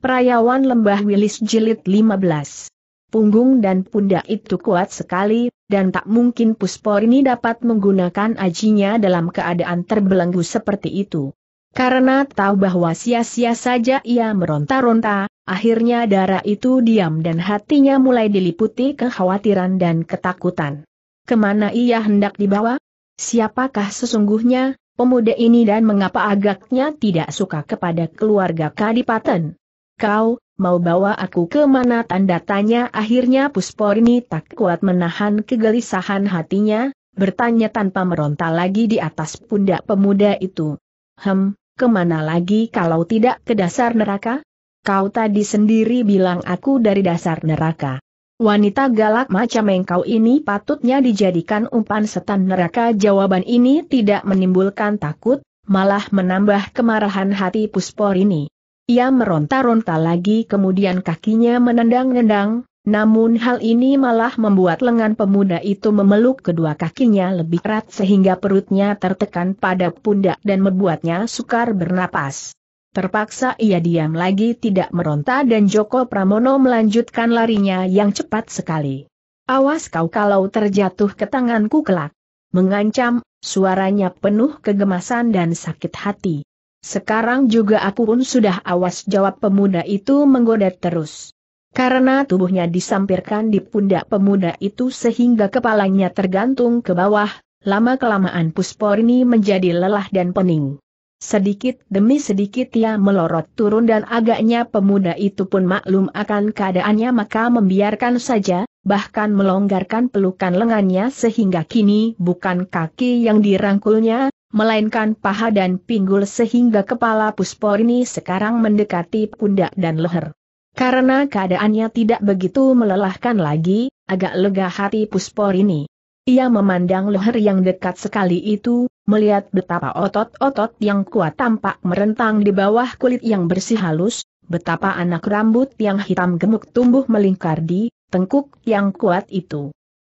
Perayawan Lembah Wilis Jilid 15. Punggung dan pundak itu kuat sekali, dan tak mungkin Puspor ini dapat menggunakan ajinya dalam keadaan terbelenggu seperti itu. Karena tahu bahwa sia-sia saja ia meronta-ronta, akhirnya darah itu diam dan hatinya mulai diliputi kekhawatiran dan ketakutan. Kemana ia hendak dibawa? Siapakah sesungguhnya, pemuda ini dan mengapa agaknya tidak suka kepada keluarga Kadipaten? Kau, mau bawa aku ke mana tanda tanya akhirnya Pusporini tak kuat menahan kegelisahan hatinya, bertanya tanpa meronta lagi di atas pundak pemuda itu. Hem, kemana lagi kalau tidak ke dasar neraka? Kau tadi sendiri bilang aku dari dasar neraka. Wanita galak macam engkau ini patutnya dijadikan umpan setan neraka jawaban ini tidak menimbulkan takut, malah menambah kemarahan hati Pusporini. Ia meronta-ronta lagi kemudian kakinya menendang-nendang, namun hal ini malah membuat lengan pemuda itu memeluk kedua kakinya lebih erat sehingga perutnya tertekan pada pundak dan membuatnya sukar bernapas. Terpaksa ia diam lagi tidak meronta dan Joko Pramono melanjutkan larinya yang cepat sekali. Awas kau kalau terjatuh ke tanganku kelak. Mengancam, suaranya penuh kegemasan dan sakit hati. Sekarang juga aku pun sudah awas jawab pemuda itu menggoda terus. Karena tubuhnya disampirkan di pundak pemuda itu sehingga kepalanya tergantung ke bawah, lama-kelamaan Pusporni menjadi lelah dan pening. Sedikit demi sedikit ia melorot turun dan agaknya pemuda itu pun maklum akan keadaannya maka membiarkan saja, bahkan melonggarkan pelukan lengannya sehingga kini bukan kaki yang dirangkulnya, melainkan paha dan pinggul sehingga kepala Pusporini sekarang mendekati pundak dan leher. Karena keadaannya tidak begitu melelahkan lagi, agak lega hati Pusporini. Ia memandang leher yang dekat sekali itu, melihat betapa otot-otot yang kuat tampak merentang di bawah kulit yang bersih halus, betapa anak rambut yang hitam gemuk tumbuh melingkar di tengkuk yang kuat itu.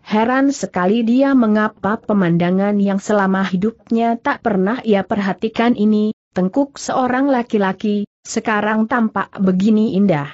Heran sekali dia mengapa pemandangan yang selama hidupnya tak pernah ia perhatikan ini, tengkuk seorang laki-laki, sekarang tampak begini indah.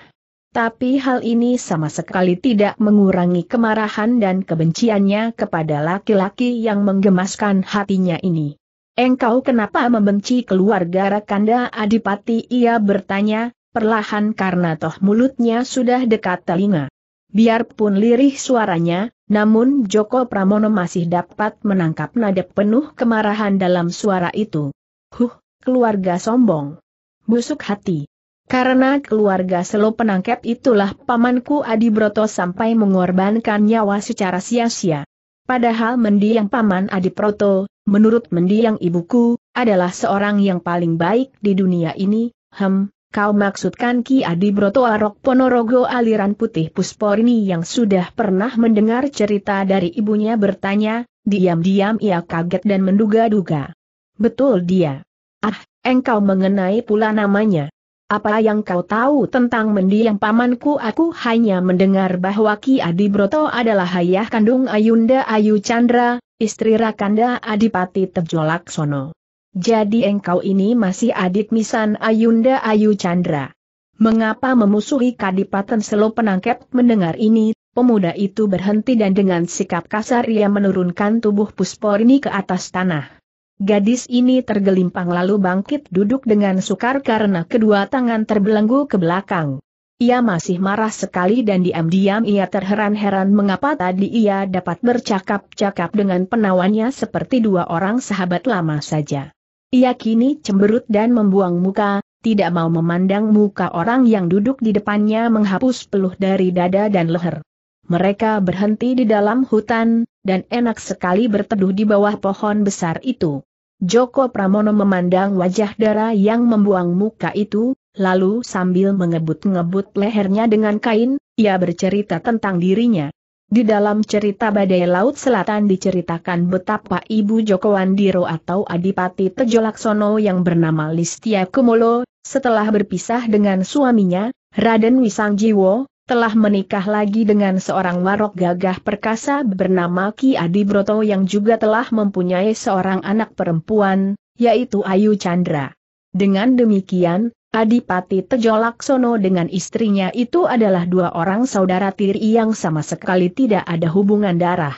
Tapi hal ini sama sekali tidak mengurangi kemarahan dan kebenciannya kepada laki-laki yang menggemaskan hatinya ini. Engkau kenapa membenci keluarga Rakanda Adipati? Ia bertanya, perlahan karena toh mulutnya sudah dekat telinga. Biarpun lirih suaranya, namun Joko Pramono masih dapat menangkap nada penuh kemarahan dalam suara itu. Huh, keluarga sombong. Busuk hati. Karena keluarga selo penangkap itulah pamanku Adi Broto sampai mengorbankan nyawa secara sia-sia. Padahal mendiang paman Adi Broto, menurut mendiang ibuku, adalah seorang yang paling baik di dunia ini, hem, Kau maksudkan Ki Adi Broto Arok Ponorogo aliran putih Pusporini yang sudah pernah mendengar cerita dari ibunya bertanya, diam-diam ia kaget dan menduga-duga. Betul dia. Ah, engkau mengenai pula namanya. Apa yang kau tahu tentang mendiang pamanku aku hanya mendengar bahwa Ki Adi Broto adalah ayah kandung Ayunda Ayu Chandra, istri Rakanda Adipati Tejolaksono. Jadi engkau ini masih adik Misan Ayunda Ayu Chandra. Mengapa memusuhi Kadipaten Selo penangkep mendengar ini, pemuda itu berhenti dan dengan sikap kasar ia menurunkan tubuh Pusporni ke atas tanah. Gadis ini tergelimpang lalu bangkit duduk dengan sukar karena kedua tangan terbelenggu ke belakang. Ia masih marah sekali dan diam-diam ia terheran-heran mengapa tadi ia dapat bercakap-cakap dengan penawannya seperti dua orang sahabat lama saja. Ia kini cemberut dan membuang muka, tidak mau memandang muka orang yang duduk di depannya menghapus peluh dari dada dan leher. Mereka berhenti di dalam hutan, dan enak sekali berteduh di bawah pohon besar itu. Joko Pramono memandang wajah darah yang membuang muka itu, lalu sambil mengebut-ngebut lehernya dengan kain, ia bercerita tentang dirinya. Di dalam cerita Badai Laut Selatan diceritakan betapa Ibu Joko Wandiro atau Adipati Tejolaksono yang bernama Listia Kumolo, setelah berpisah dengan suaminya, Raden Wisangjiwo, telah menikah lagi dengan seorang warok gagah perkasa bernama Ki Adi Broto yang juga telah mempunyai seorang anak perempuan, yaitu Ayu Chandra. Dengan demikian, Adipati Tejo Laksono dengan istrinya itu adalah dua orang saudara tiri yang sama sekali tidak ada hubungan darah.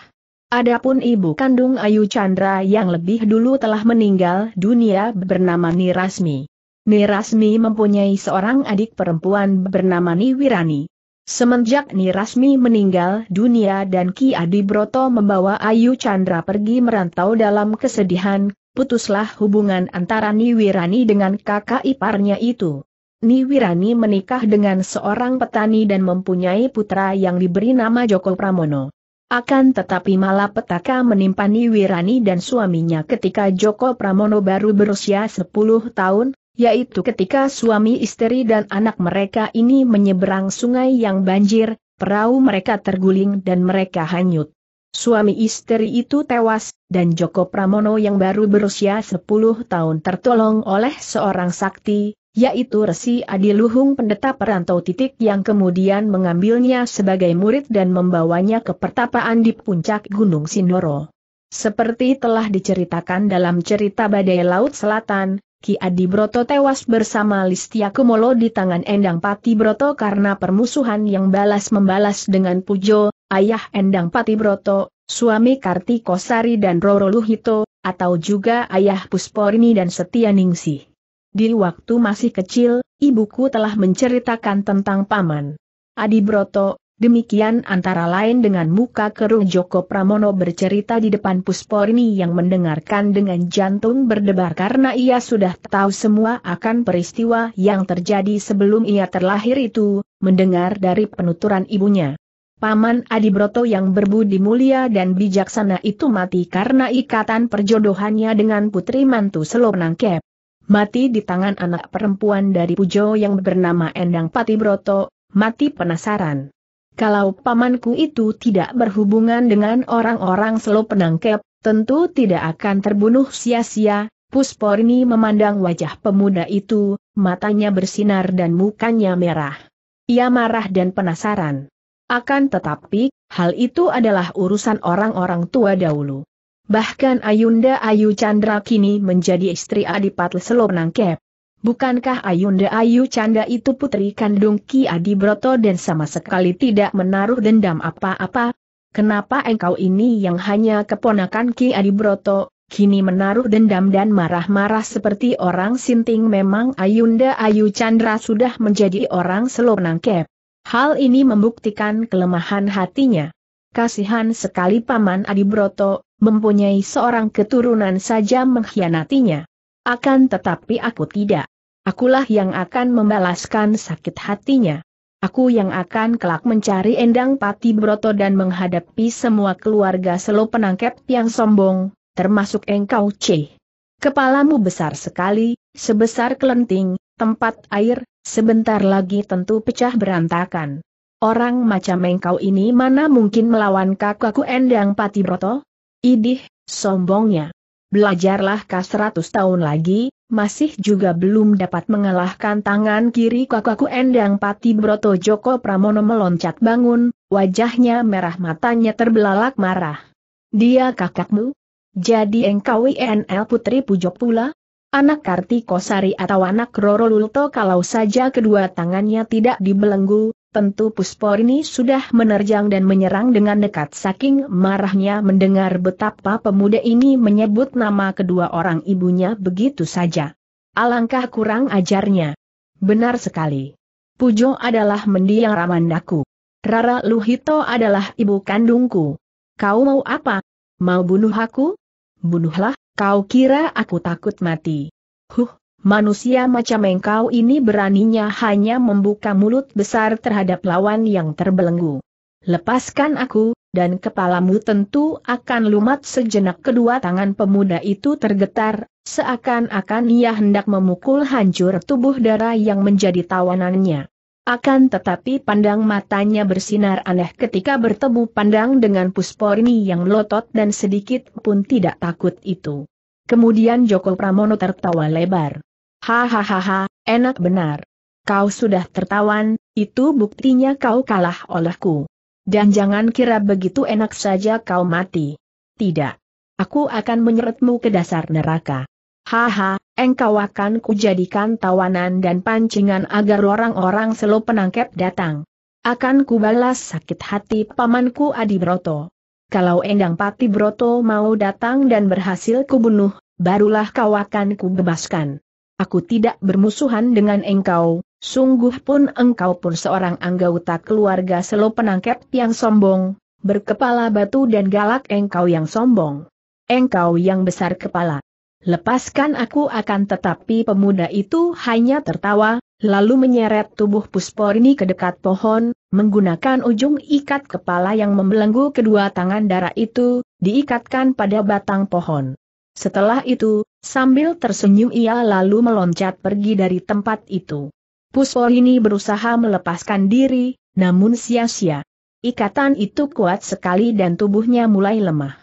Adapun ibu kandung Ayu Chandra yang lebih dulu telah meninggal dunia bernama Nirasmi. Nirasmi mempunyai seorang adik perempuan bernama Niwirani. Semenjak Nirasmi meninggal dunia dan Ki Adi Broto membawa Ayu Chandra pergi merantau dalam kesedihan, putuslah hubungan antara Niwirani dengan kakak iparnya itu. Niwirani menikah dengan seorang petani dan mempunyai putra yang diberi nama Joko Pramono. Akan tetapi malah petaka menimpa Niwirani dan suaminya ketika Joko Pramono baru berusia 10 tahun, yaitu ketika suami istri dan anak mereka ini menyeberang sungai yang banjir, perahu mereka terguling dan mereka hanyut. Suami istri itu tewas, dan Joko Pramono yang baru berusia 10 tahun tertolong oleh seorang sakti, yaitu Resi Adiluhung pendeta perantau titik yang kemudian mengambilnya sebagai murid dan membawanya ke pertapaan di puncak Gunung Sindoro. Seperti telah diceritakan dalam cerita Badai Laut Selatan, Ki Adi Broto tewas bersama Listia Kumolo di tangan Endang Pati Broto karena permusuhan yang balas membalas dengan Pujo, ayah Endang Pati Broto, suami Kartikosari dan Roro Luhito, atau juga ayah Pusporini dan Setia Ningsih. Di waktu masih kecil, ibuku telah menceritakan tentang paman. Adi Broto, Demikian antara lain dengan muka keruh Joko Pramono bercerita di depan Pusporni yang mendengarkan dengan jantung berdebar karena ia sudah tahu semua akan peristiwa yang terjadi sebelum ia terlahir itu, mendengar dari penuturan ibunya. Paman Adi Broto yang berbudi mulia dan bijaksana itu mati karena ikatan perjodohannya dengan putri mantu Selonangkep. Mati di tangan anak perempuan dari Pujo yang bernama Endang Pati Broto mati penasaran. Kalau pamanku itu tidak berhubungan dengan orang-orang selo penangkep, tentu tidak akan terbunuh sia-sia. Pusporni memandang wajah pemuda itu, matanya bersinar dan mukanya merah. Ia marah dan penasaran. Akan tetapi, hal itu adalah urusan orang-orang tua dahulu. Bahkan Ayunda Ayu Chandra kini menjadi istri Adipat Selo Penangkep. Bukankah Ayunda Ayu Canda itu putri kandung Ki Adi Broto dan sama sekali tidak menaruh dendam apa-apa? Kenapa engkau ini yang hanya keponakan Ki Adi Broto, kini menaruh dendam dan marah-marah seperti orang sinting memang Ayunda Ayu Chandra sudah menjadi orang selo nangkep. Hal ini membuktikan kelemahan hatinya. Kasihan sekali Paman Adi Broto, mempunyai seorang keturunan saja mengkhianatinya. Akan tetapi aku tidak. Akulah yang akan membalaskan sakit hatinya. Aku yang akan kelak mencari Endang Pati Broto dan menghadapi semua keluarga selo penangkep yang sombong, termasuk engkau C. Kepalamu besar sekali, sebesar kelenting, tempat air, sebentar lagi tentu pecah berantakan. Orang macam engkau ini mana mungkin melawan kakakku Endang Pati Broto? Idih, sombongnya. Belajarlah kah seratus tahun lagi, masih juga belum dapat mengalahkan tangan kiri kakakku Endang Pati Broto Joko Pramono meloncat bangun, wajahnya merah matanya terbelalak marah. Dia kakakmu? Jadi engkau INL Putri Pujok pula? Anak Kartiko Sari atau anak Roro Lulto kalau saja kedua tangannya tidak dibelenggu, Tentu Puspor ini sudah menerjang dan menyerang dengan dekat saking marahnya mendengar betapa pemuda ini menyebut nama kedua orang ibunya begitu saja. Alangkah kurang ajarnya. Benar sekali. Pujo adalah mendiang Ramandaku. Rara Luhito adalah ibu kandungku. Kau mau apa? Mau bunuh aku? Bunuhlah, kau kira aku takut mati. Huh, manusia macam engkau ini beraninya hanya membuka mulut besar terhadap lawan yang terbelenggu. Lepaskan aku, dan kepalamu tentu akan lumat sejenak kedua tangan pemuda itu tergetar, seakan-akan ia hendak memukul hancur tubuh darah yang menjadi tawanannya. Akan tetapi pandang matanya bersinar aneh ketika bertemu pandang dengan Pusporni yang lotot dan sedikit pun tidak takut itu. Kemudian Joko Pramono tertawa lebar. Hahaha, enak benar. Kau sudah tertawan, itu buktinya kau kalah olehku. Dan jangan kira begitu enak saja kau mati. Tidak. Aku akan menyeretmu ke dasar neraka. Haha, engkau akan kujadikan tawanan dan pancingan agar orang-orang selo penangkep datang. Akan kubalas sakit hati pamanku Adi Broto. Kalau Endang Pati Broto mau datang dan berhasil kubunuh, barulah kau akan kubebaskan. Aku tidak bermusuhan dengan engkau, sungguh pun engkau pun seorang anggota keluarga selo penangkep yang sombong, berkepala batu dan galak engkau yang sombong. Engkau yang besar kepala. Lepaskan aku akan tetapi pemuda itu hanya tertawa, lalu menyeret tubuh Pusporni ke dekat pohon, menggunakan ujung ikat kepala yang membelenggu kedua tangan darah itu, diikatkan pada batang pohon. Setelah itu, sambil tersenyum ia lalu meloncat pergi dari tempat itu. Puspol ini berusaha melepaskan diri, namun sia-sia. Ikatan itu kuat sekali dan tubuhnya mulai lemah.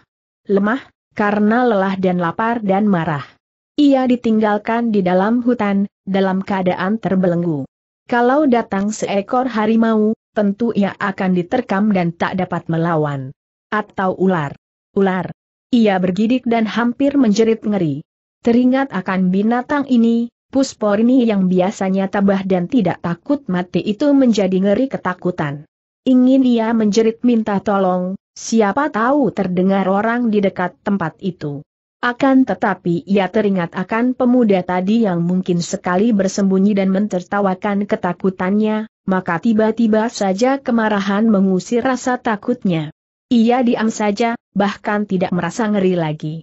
Lemah, karena lelah dan lapar dan marah. Ia ditinggalkan di dalam hutan, dalam keadaan terbelenggu. Kalau datang seekor harimau, tentu ia akan diterkam dan tak dapat melawan. Atau ular. Ular, ia bergidik dan hampir menjerit ngeri. Teringat akan binatang ini, Pusporini yang biasanya tabah dan tidak takut mati itu menjadi ngeri ketakutan. Ingin ia menjerit minta tolong, siapa tahu terdengar orang di dekat tempat itu. Akan tetapi ia teringat akan pemuda tadi yang mungkin sekali bersembunyi dan mentertawakan ketakutannya, maka tiba-tiba saja kemarahan mengusir rasa takutnya. Ia diam saja, bahkan tidak merasa ngeri lagi.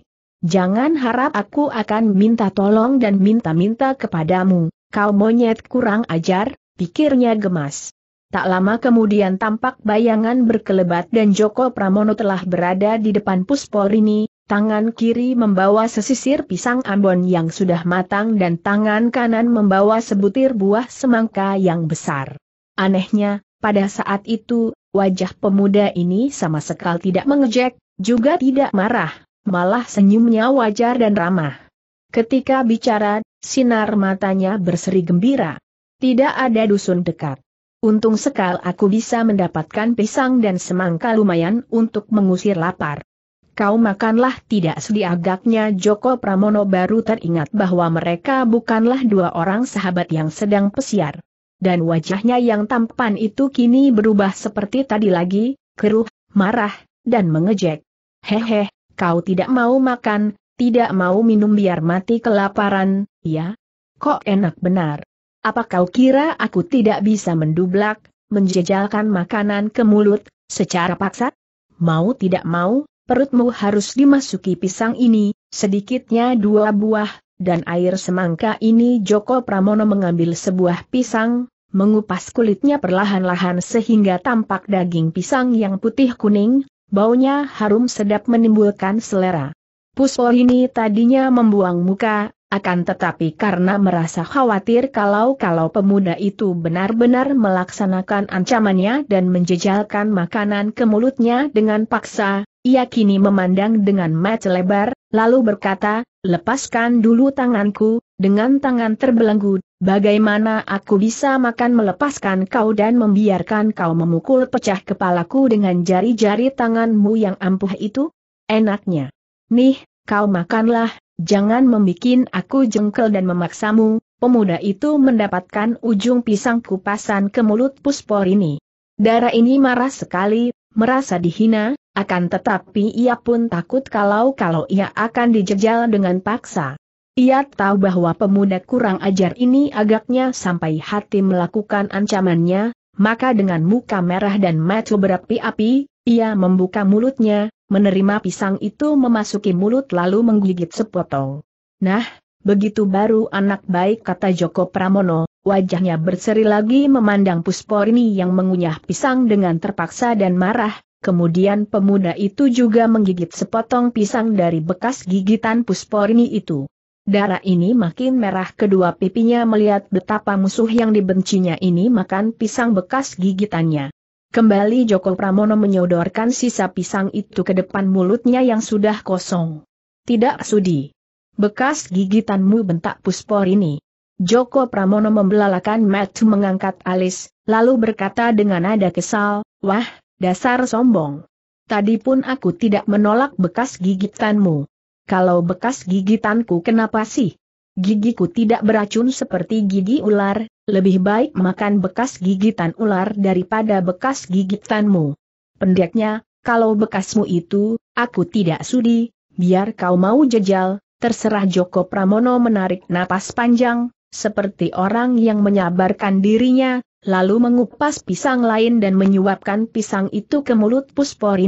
Jangan harap aku akan minta tolong dan minta-minta kepadamu, kau monyet kurang ajar, pikirnya gemas. Tak lama kemudian tampak bayangan berkelebat dan Joko Pramono telah berada di depan ini, tangan kiri membawa sesisir pisang ambon yang sudah matang dan tangan kanan membawa sebutir buah semangka yang besar. Anehnya, pada saat itu, Wajah pemuda ini sama sekali tidak mengejek, juga tidak marah, malah senyumnya wajar dan ramah. Ketika bicara, sinar matanya berseri gembira. Tidak ada dusun dekat. Untung sekali aku bisa mendapatkan pisang dan semangka lumayan untuk mengusir lapar. Kau makanlah tidak sedih agaknya Joko Pramono baru teringat bahwa mereka bukanlah dua orang sahabat yang sedang pesiar dan wajahnya yang tampan itu kini berubah seperti tadi lagi, keruh, marah, dan mengejek. Hehe, kau tidak mau makan, tidak mau minum biar mati kelaparan, ya? Kok enak benar? Apa kau kira aku tidak bisa mendublak, menjejalkan makanan ke mulut, secara paksa? Mau tidak mau, perutmu harus dimasuki pisang ini, sedikitnya dua buah, dan air semangka ini Joko Pramono mengambil sebuah pisang, mengupas kulitnya perlahan-lahan sehingga tampak daging pisang yang putih kuning, baunya harum sedap menimbulkan selera. Puspo ini tadinya membuang muka, akan tetapi karena merasa khawatir kalau-kalau pemuda itu benar-benar melaksanakan ancamannya dan menjejalkan makanan ke mulutnya dengan paksa, ia kini memandang dengan mata lebar, lalu berkata, lepaskan dulu tanganku, dengan tangan terbelenggu, bagaimana aku bisa makan melepaskan kau dan membiarkan kau memukul pecah kepalaku dengan jari-jari tanganmu yang ampuh itu? Enaknya. Nih, kau makanlah, jangan membuat aku jengkel dan memaksamu, pemuda itu mendapatkan ujung pisang kupasan ke mulut puspor ini. Darah ini marah sekali, merasa dihina, akan tetapi ia pun takut kalau-kalau ia akan dijejal dengan paksa. Ia tahu bahwa pemuda kurang ajar ini agaknya sampai hati melakukan ancamannya, maka dengan muka merah dan mata berapi-api, ia membuka mulutnya, menerima pisang itu memasuki mulut lalu menggigit sepotong. Nah, begitu baru anak baik kata Joko Pramono, wajahnya berseri lagi memandang Pusporini yang mengunyah pisang dengan terpaksa dan marah, Kemudian pemuda itu juga menggigit sepotong pisang dari bekas gigitan Pusporni itu. Darah ini makin merah kedua pipinya melihat betapa musuh yang dibencinya ini makan pisang bekas gigitannya. Kembali Joko Pramono menyodorkan sisa pisang itu ke depan mulutnya yang sudah kosong. Tidak sudi. Bekas gigitanmu bentak ini. Joko Pramono membelalakan Matt mengangkat alis, lalu berkata dengan nada kesal, Wah, Dasar sombong. Tadi pun aku tidak menolak bekas gigitanmu. Kalau bekas gigitanku kenapa sih? Gigiku tidak beracun seperti gigi ular, lebih baik makan bekas gigitan ular daripada bekas gigitanmu. Pendeknya, kalau bekasmu itu, aku tidak sudi, biar kau mau jejal, terserah Joko Pramono menarik napas panjang, seperti orang yang menyabarkan dirinya, lalu mengupas pisang lain dan menyuapkan pisang itu ke mulut puspor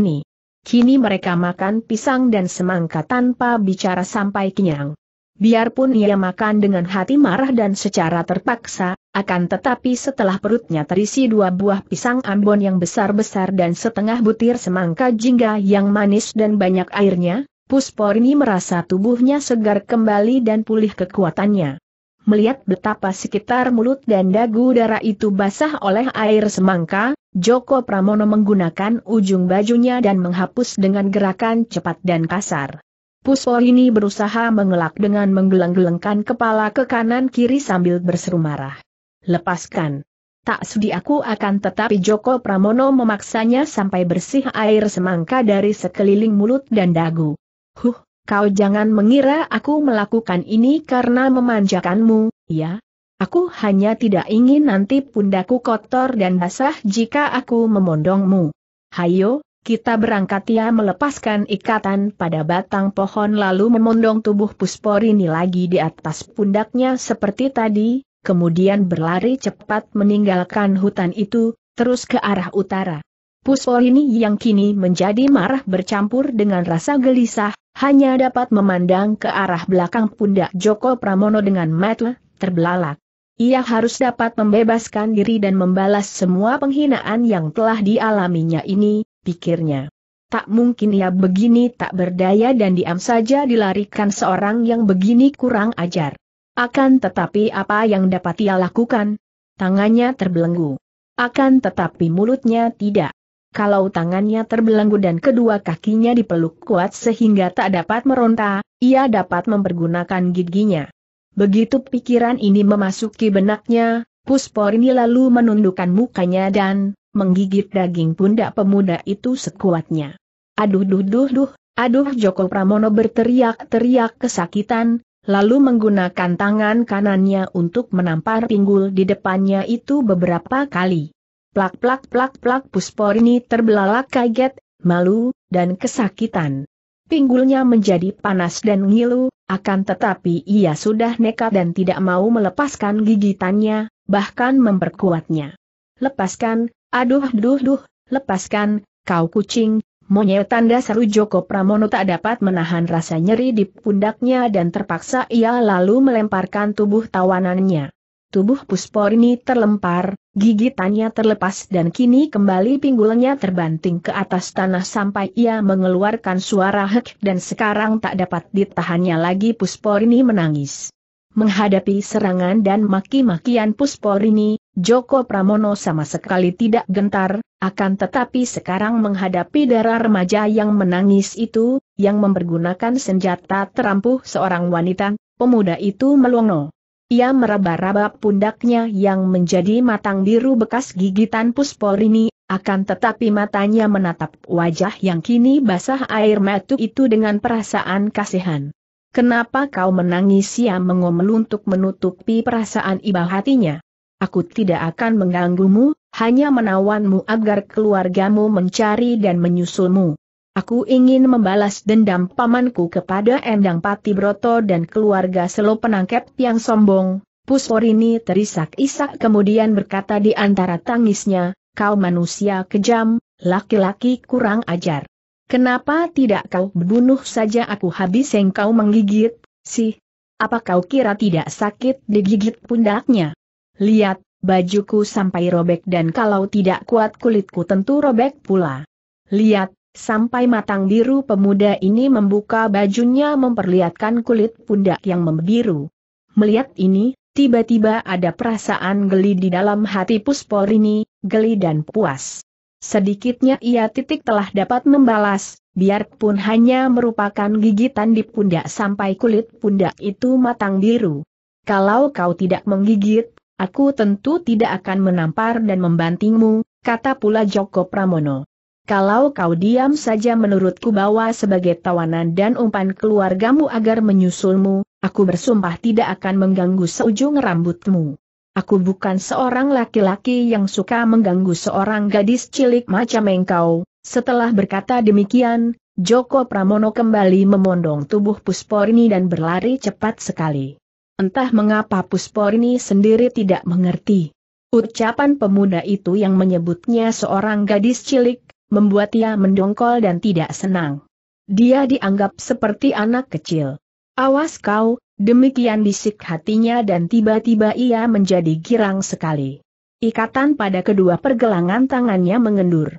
Kini mereka makan pisang dan semangka tanpa bicara sampai kenyang. Biarpun ia makan dengan hati marah dan secara terpaksa, akan tetapi setelah perutnya terisi dua buah pisang ambon yang besar-besar dan setengah butir semangka jingga yang manis dan banyak airnya, Pusporini merasa tubuhnya segar kembali dan pulih kekuatannya. Melihat betapa sekitar mulut dan dagu darah itu basah oleh air semangka, Joko Pramono menggunakan ujung bajunya dan menghapus dengan gerakan cepat dan kasar. Puspo ini berusaha mengelak dengan menggeleng-gelengkan kepala ke kanan-kiri sambil berseru marah. Lepaskan. Tak sudi aku akan tetapi Joko Pramono memaksanya sampai bersih air semangka dari sekeliling mulut dan dagu. Huh, Kau jangan mengira aku melakukan ini karena memanjakanmu, ya? Aku hanya tidak ingin nanti pundaku kotor dan basah jika aku memondongmu. Hayo, kita berangkat ya melepaskan ikatan pada batang pohon lalu memondong tubuh Pusporini lagi di atas pundaknya seperti tadi, kemudian berlari cepat meninggalkan hutan itu, terus ke arah utara. Puspolini yang kini menjadi marah bercampur dengan rasa gelisah, hanya dapat memandang ke arah belakang pundak Joko Pramono dengan mata terbelalak. Ia harus dapat membebaskan diri dan membalas semua penghinaan yang telah dialaminya ini, pikirnya. Tak mungkin ia begini tak berdaya dan diam saja dilarikan seorang yang begini kurang ajar. Akan tetapi apa yang dapat ia lakukan? Tangannya terbelenggu. Akan tetapi mulutnya tidak. Kalau tangannya terbelenggu dan kedua kakinya dipeluk kuat sehingga tak dapat meronta, ia dapat mempergunakan giginya. Begitu pikiran ini memasuki benaknya, Puspor ini lalu menundukkan mukanya dan menggigit daging pundak pemuda itu sekuatnya. Aduh duh duh duh, aduh Joko Pramono berteriak-teriak kesakitan, lalu menggunakan tangan kanannya untuk menampar pinggul di depannya itu beberapa kali. Plak-plak-plak-plak puspor ini terbelalak kaget, malu, dan kesakitan. Pinggulnya menjadi panas dan ngilu, akan tetapi ia sudah nekat dan tidak mau melepaskan gigitannya, bahkan memperkuatnya. Lepaskan, aduh duh duh, lepaskan, kau kucing, monyet tanda seru Joko Pramono tak dapat menahan rasa nyeri di pundaknya dan terpaksa ia lalu melemparkan tubuh tawanannya. Tubuh Pusporini terlempar, gigitannya terlepas dan kini kembali pinggulnya terbanting ke atas tanah sampai ia mengeluarkan suara hek dan sekarang tak dapat ditahannya lagi Pusporini menangis. Menghadapi serangan dan maki-makian Pusporini, Joko Pramono sama sekali tidak gentar, akan tetapi sekarang menghadapi darah remaja yang menangis itu, yang mempergunakan senjata terampuh seorang wanita, pemuda itu melongo. Ia meraba-raba pundaknya yang menjadi matang biru bekas gigitan Pusporini, akan tetapi matanya menatap wajah yang kini basah air mata itu dengan perasaan kasihan. Kenapa kau menangis ia mengomel untuk menutupi perasaan iba hatinya? Aku tidak akan mengganggumu, hanya menawanmu agar keluargamu mencari dan menyusulmu. Aku ingin membalas dendam pamanku kepada Endang Pati Broto dan keluarga selo penangkep yang sombong. Pusporini terisak-isak kemudian berkata di antara tangisnya, kau manusia kejam, laki-laki kurang ajar. Kenapa tidak kau bunuh saja aku habis yang kau menggigit, sih? Apa kau kira tidak sakit digigit pundaknya? Lihat, bajuku sampai robek dan kalau tidak kuat kulitku tentu robek pula. Lihat, Sampai matang biru pemuda ini membuka bajunya memperlihatkan kulit pundak yang membiru. Melihat ini, tiba-tiba ada perasaan geli di dalam hati ini, geli dan puas. Sedikitnya ia titik telah dapat membalas, biarpun hanya merupakan gigitan di pundak sampai kulit pundak itu matang biru. Kalau kau tidak menggigit, aku tentu tidak akan menampar dan membantingmu, kata pula Joko Pramono. Kalau kau diam saja menurutku bawa sebagai tawanan dan umpan keluargamu agar menyusulmu, aku bersumpah tidak akan mengganggu seujung rambutmu. Aku bukan seorang laki-laki yang suka mengganggu seorang gadis cilik macam engkau. Setelah berkata demikian, Joko Pramono kembali memondong tubuh Pusporini dan berlari cepat sekali. Entah mengapa Pusporini sendiri tidak mengerti. Ucapan pemuda itu yang menyebutnya seorang gadis cilik membuat ia mendongkol dan tidak senang. Dia dianggap seperti anak kecil. Awas kau, demikian bisik hatinya dan tiba-tiba ia menjadi girang sekali. Ikatan pada kedua pergelangan tangannya mengendur.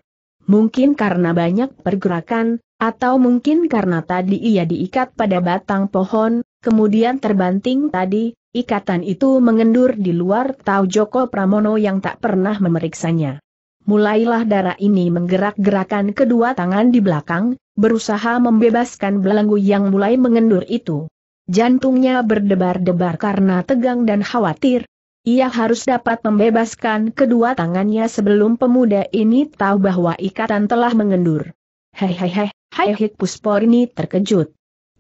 Mungkin karena banyak pergerakan, atau mungkin karena tadi ia diikat pada batang pohon, kemudian terbanting tadi, ikatan itu mengendur di luar tahu Joko Pramono yang tak pernah memeriksanya mulailah darah ini menggerak-gerakan kedua tangan di belakang, berusaha membebaskan belenggu yang mulai mengendur itu. Jantungnya berdebar-debar karena tegang dan khawatir. Ia harus dapat membebaskan kedua tangannya sebelum pemuda ini tahu bahwa ikatan telah mengendur. Hehehe, Haihik Puspor ini terkejut.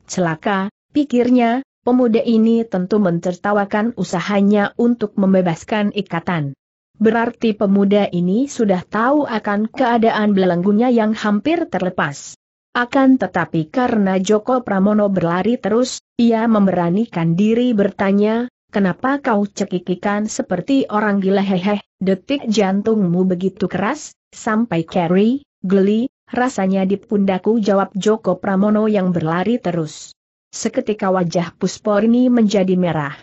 Celaka, pikirnya, pemuda ini tentu mentertawakan usahanya untuk membebaskan ikatan. Berarti pemuda ini sudah tahu akan keadaan belenggunya yang hampir terlepas. Akan tetapi karena Joko Pramono berlari terus, ia memberanikan diri bertanya, kenapa kau cekikikan seperti orang gila hehe, detik jantungmu begitu keras, sampai carry, geli, rasanya di pundaku jawab Joko Pramono yang berlari terus. Seketika wajah Pusporni menjadi merah.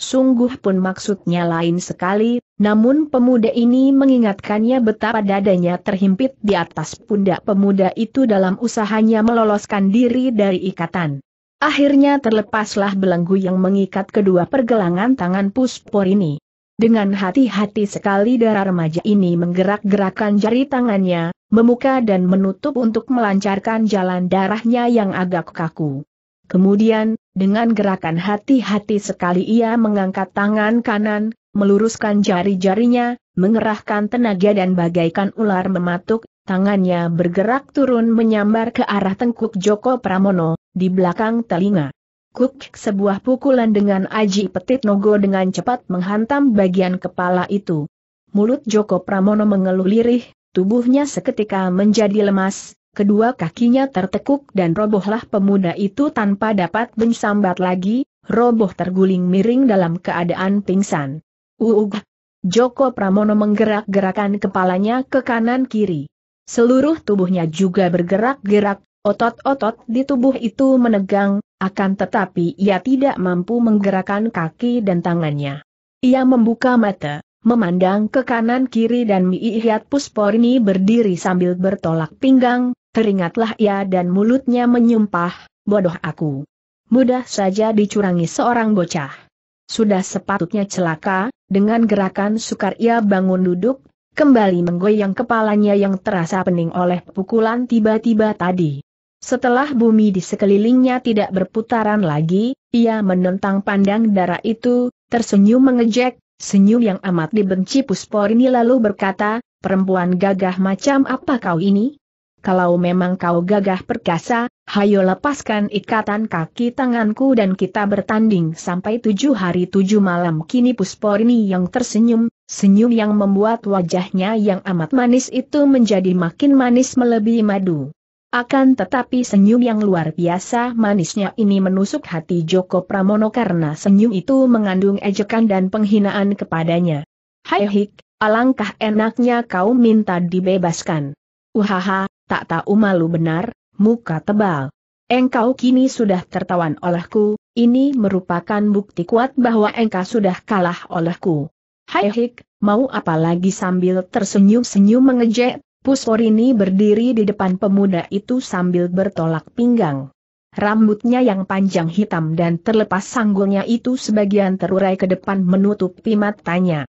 Sungguh pun maksudnya lain sekali, namun pemuda ini mengingatkannya betapa dadanya terhimpit di atas pundak pemuda itu dalam usahanya meloloskan diri dari ikatan. Akhirnya terlepaslah belenggu yang mengikat kedua pergelangan tangan puspor ini. Dengan hati-hati sekali darah remaja ini menggerak-gerakan jari tangannya, memuka dan menutup untuk melancarkan jalan darahnya yang agak kaku. Kemudian, dengan gerakan hati-hati sekali ia mengangkat tangan kanan, meluruskan jari-jarinya, mengerahkan tenaga dan bagaikan ular mematuk, tangannya bergerak turun menyambar ke arah tengkuk Joko Pramono, di belakang telinga. Kuk sebuah pukulan dengan aji petit nogo dengan cepat menghantam bagian kepala itu. Mulut Joko Pramono mengeluh lirih, tubuhnya seketika menjadi lemas, kedua kakinya tertekuk dan robohlah pemuda itu tanpa dapat bersambat lagi, roboh terguling miring dalam keadaan pingsan. Uug. Joko Pramono menggerak-gerakan kepalanya ke kanan kiri. Seluruh tubuhnya juga bergerak-gerak, otot-otot di tubuh itu menegang, akan tetapi ia tidak mampu menggerakkan kaki dan tangannya. Ia membuka mata, memandang ke kanan kiri dan Miihyat Pusporni berdiri sambil bertolak pinggang, teringatlah ia dan mulutnya menyumpah, bodoh aku. Mudah saja dicurangi seorang bocah. Sudah sepatutnya celaka, dengan gerakan sukar ia bangun duduk, kembali menggoyang kepalanya yang terasa pening oleh pukulan tiba-tiba tadi. Setelah bumi di sekelilingnya tidak berputaran lagi, ia menentang pandang darah itu, tersenyum mengejek, senyum yang amat dibenci Puspor ini lalu berkata, perempuan gagah macam apa kau ini? kalau memang kau gagah perkasa, hayo lepaskan ikatan kaki tanganku dan kita bertanding sampai tujuh hari tujuh malam. Kini Pusporini yang tersenyum, senyum yang membuat wajahnya yang amat manis itu menjadi makin manis melebihi madu. Akan tetapi senyum yang luar biasa manisnya ini menusuk hati Joko Pramono karena senyum itu mengandung ejekan dan penghinaan kepadanya. Hai hik, alangkah enaknya kau minta dibebaskan. Uhaha, tak tahu malu benar, muka tebal. Engkau kini sudah tertawan olehku, ini merupakan bukti kuat bahwa engkau sudah kalah olehku. Hai hik, mau apa lagi sambil tersenyum-senyum mengejek, ini berdiri di depan pemuda itu sambil bertolak pinggang. Rambutnya yang panjang hitam dan terlepas sanggulnya itu sebagian terurai ke depan menutupi matanya.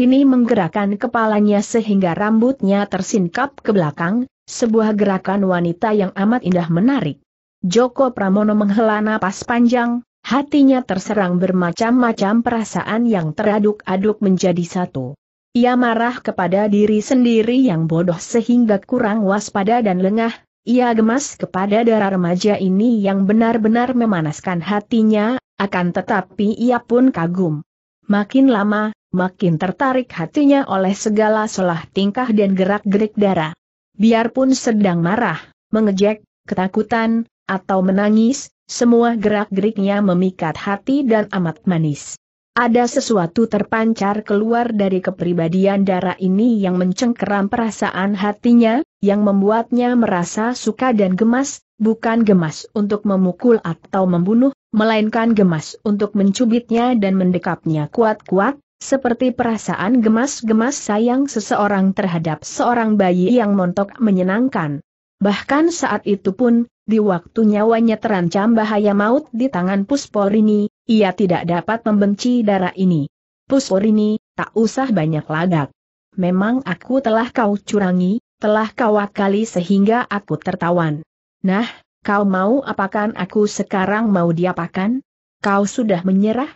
ini menggerakkan kepalanya sehingga rambutnya tersingkap ke belakang, sebuah gerakan wanita yang amat indah menarik. Joko Pramono menghela napas panjang, hatinya terserang bermacam-macam perasaan yang teraduk-aduk menjadi satu. Ia marah kepada diri sendiri yang bodoh sehingga kurang waspada dan lengah, ia gemas kepada darah remaja ini yang benar-benar memanaskan hatinya, akan tetapi ia pun kagum. Makin lama, makin tertarik hatinya oleh segala solah tingkah dan gerak-gerik darah. Biarpun sedang marah, mengejek, ketakutan, atau menangis, semua gerak-geriknya memikat hati dan amat manis. Ada sesuatu terpancar keluar dari kepribadian darah ini yang mencengkeram perasaan hatinya, yang membuatnya merasa suka dan gemas, bukan gemas untuk memukul atau membunuh, melainkan gemas untuk mencubitnya dan mendekapnya kuat-kuat, seperti perasaan gemas-gemas sayang seseorang terhadap seorang bayi yang montok menyenangkan. Bahkan saat itu pun, di waktu nyawanya terancam bahaya maut di tangan Pusporini, ia tidak dapat membenci darah ini. Pusporini, tak usah banyak lagak. Memang aku telah kau curangi, telah kau akali sehingga aku tertawan. Nah, kau mau apakan aku sekarang mau diapakan? Kau sudah menyerah?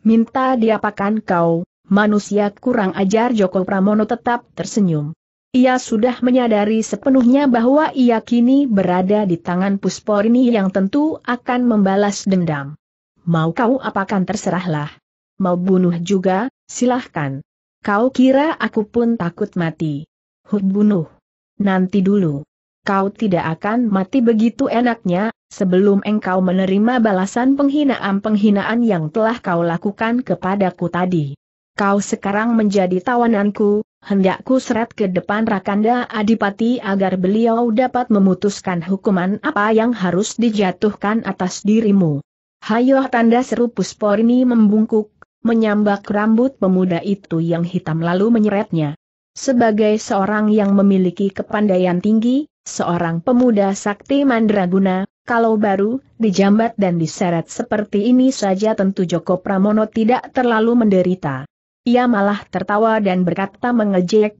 Minta diapakan kau, manusia kurang ajar Joko Pramono tetap tersenyum. Ia sudah menyadari sepenuhnya bahwa ia kini berada di tangan Pusporini yang tentu akan membalas dendam. Mau kau apakan terserahlah. Mau bunuh juga, silahkan. Kau kira aku pun takut mati. Huh, bunuh. Nanti dulu. Kau tidak akan mati begitu enaknya, Sebelum engkau menerima balasan penghinaan-penghinaan yang telah kau lakukan kepadaku tadi. Kau sekarang menjadi tawananku, hendakku seret ke depan Rakanda Adipati agar beliau dapat memutuskan hukuman apa yang harus dijatuhkan atas dirimu. Hayo tanda seru Pusporini membungkuk, menyambak rambut pemuda itu yang hitam lalu menyeretnya. Sebagai seorang yang memiliki kepandaian tinggi, seorang pemuda sakti mandraguna, kalau baru, dijambat dan diseret seperti ini saja tentu Joko Pramono tidak terlalu menderita. Ia malah tertawa dan berkata mengejek,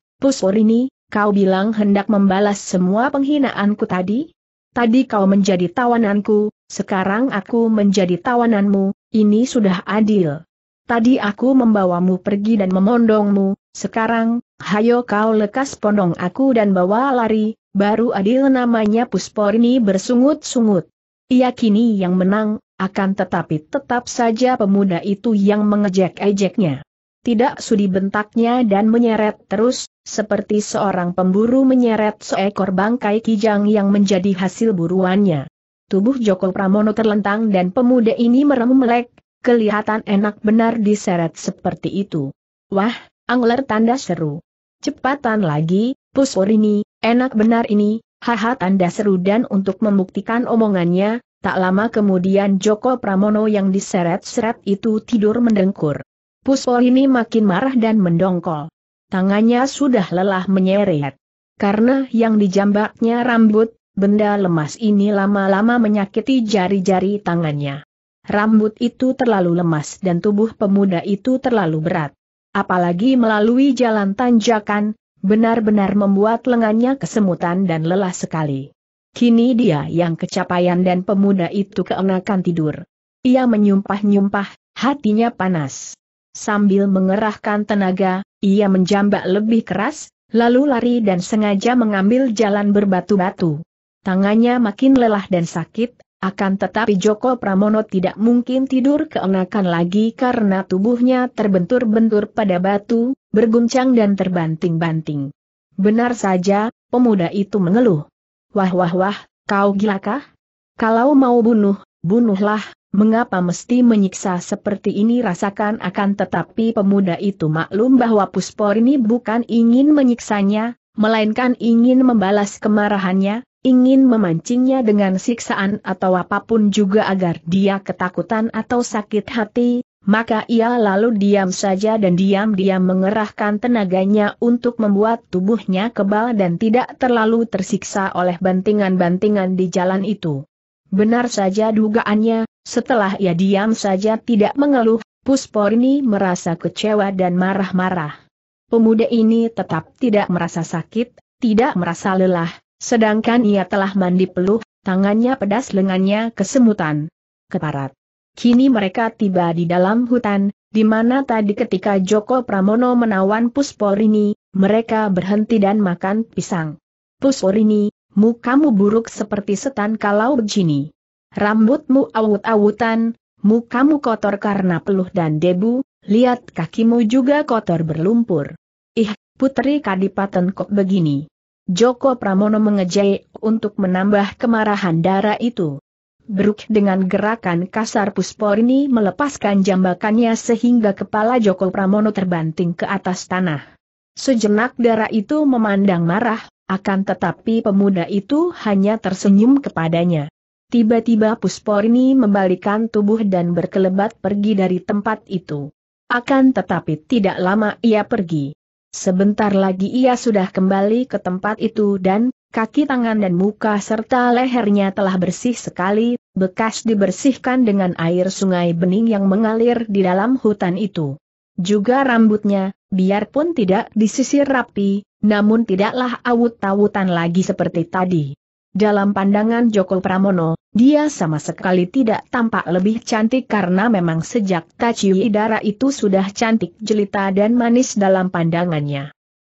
ini, kau bilang hendak membalas semua penghinaanku tadi? Tadi kau menjadi tawananku, sekarang aku menjadi tawananmu, ini sudah adil. Tadi aku membawamu pergi dan memondongmu, sekarang, hayo kau lekas pondong aku dan bawa lari, baru adil namanya Pusporini bersungut-sungut. Ia kini yang menang, akan tetapi tetap saja pemuda itu yang mengejek-ejeknya. Tidak sudi bentaknya dan menyeret terus, seperti seorang pemburu menyeret seekor bangkai kijang yang menjadi hasil buruannya. Tubuh Joko Pramono terlentang dan pemuda ini merem melek, kelihatan enak benar diseret seperti itu. Wah, angler tanda seru. Cepatan lagi, pusur ini, enak benar ini, haha tanda seru dan untuk membuktikan omongannya, tak lama kemudian Joko Pramono yang diseret-seret itu tidur mendengkur. Pusul ini makin marah dan mendongkol. Tangannya sudah lelah menyeret. Karena yang dijambaknya rambut, benda lemas ini lama-lama menyakiti jari-jari tangannya. Rambut itu terlalu lemas dan tubuh pemuda itu terlalu berat. Apalagi melalui jalan tanjakan, benar-benar membuat lengannya kesemutan dan lelah sekali. Kini dia yang kecapaian dan pemuda itu keenakan tidur. Ia menyumpah-nyumpah, hatinya panas. Sambil mengerahkan tenaga, ia menjambak lebih keras, lalu lari dan sengaja mengambil jalan berbatu-batu. Tangannya makin lelah dan sakit, akan tetapi Joko Pramono tidak mungkin tidur keenakan lagi karena tubuhnya terbentur-bentur pada batu, berguncang dan terbanting-banting. Benar saja, pemuda itu mengeluh. Wah wah wah, kau gilakah? Kalau mau bunuh, bunuhlah, mengapa mesti menyiksa seperti ini rasakan akan tetapi pemuda itu maklum bahwa Puspor ini bukan ingin menyiksanya, melainkan ingin membalas kemarahannya, ingin memancingnya dengan siksaan atau apapun juga agar dia ketakutan atau sakit hati, maka ia lalu diam saja dan diam-diam mengerahkan tenaganya untuk membuat tubuhnya kebal dan tidak terlalu tersiksa oleh bantingan-bantingan di jalan itu. Benar saja dugaannya, setelah ia diam saja tidak mengeluh, Pusporni merasa kecewa dan marah-marah. Pemuda ini tetap tidak merasa sakit, tidak merasa lelah, Sedangkan ia telah mandi peluh, tangannya pedas lengannya kesemutan. Keparat. Kini mereka tiba di dalam hutan, di mana tadi ketika Joko Pramono menawan Pusporini, mereka berhenti dan makan pisang. Pusporini, mukamu buruk seperti setan kalau begini. Rambutmu awut-awutan, mukamu kotor karena peluh dan debu, lihat kakimu juga kotor berlumpur. Ih, putri kadipaten kok begini. Joko Pramono mengejek untuk menambah kemarahan darah itu. Beruk dengan gerakan kasar Pusporni melepaskan jambakannya sehingga kepala Joko Pramono terbanting ke atas tanah. Sejenak darah itu memandang marah, akan tetapi pemuda itu hanya tersenyum kepadanya. Tiba-tiba Pusporni membalikan tubuh dan berkelebat pergi dari tempat itu. Akan tetapi tidak lama ia pergi. Sebentar lagi ia sudah kembali ke tempat itu dan, kaki tangan dan muka serta lehernya telah bersih sekali, bekas dibersihkan dengan air sungai bening yang mengalir di dalam hutan itu. Juga rambutnya, biarpun tidak disisir rapi, namun tidaklah awut-awutan lagi seperti tadi. Dalam pandangan Joko Pramono, dia sama sekali tidak tampak lebih cantik karena memang sejak Tachiwi Dara itu sudah cantik jelita dan manis dalam pandangannya.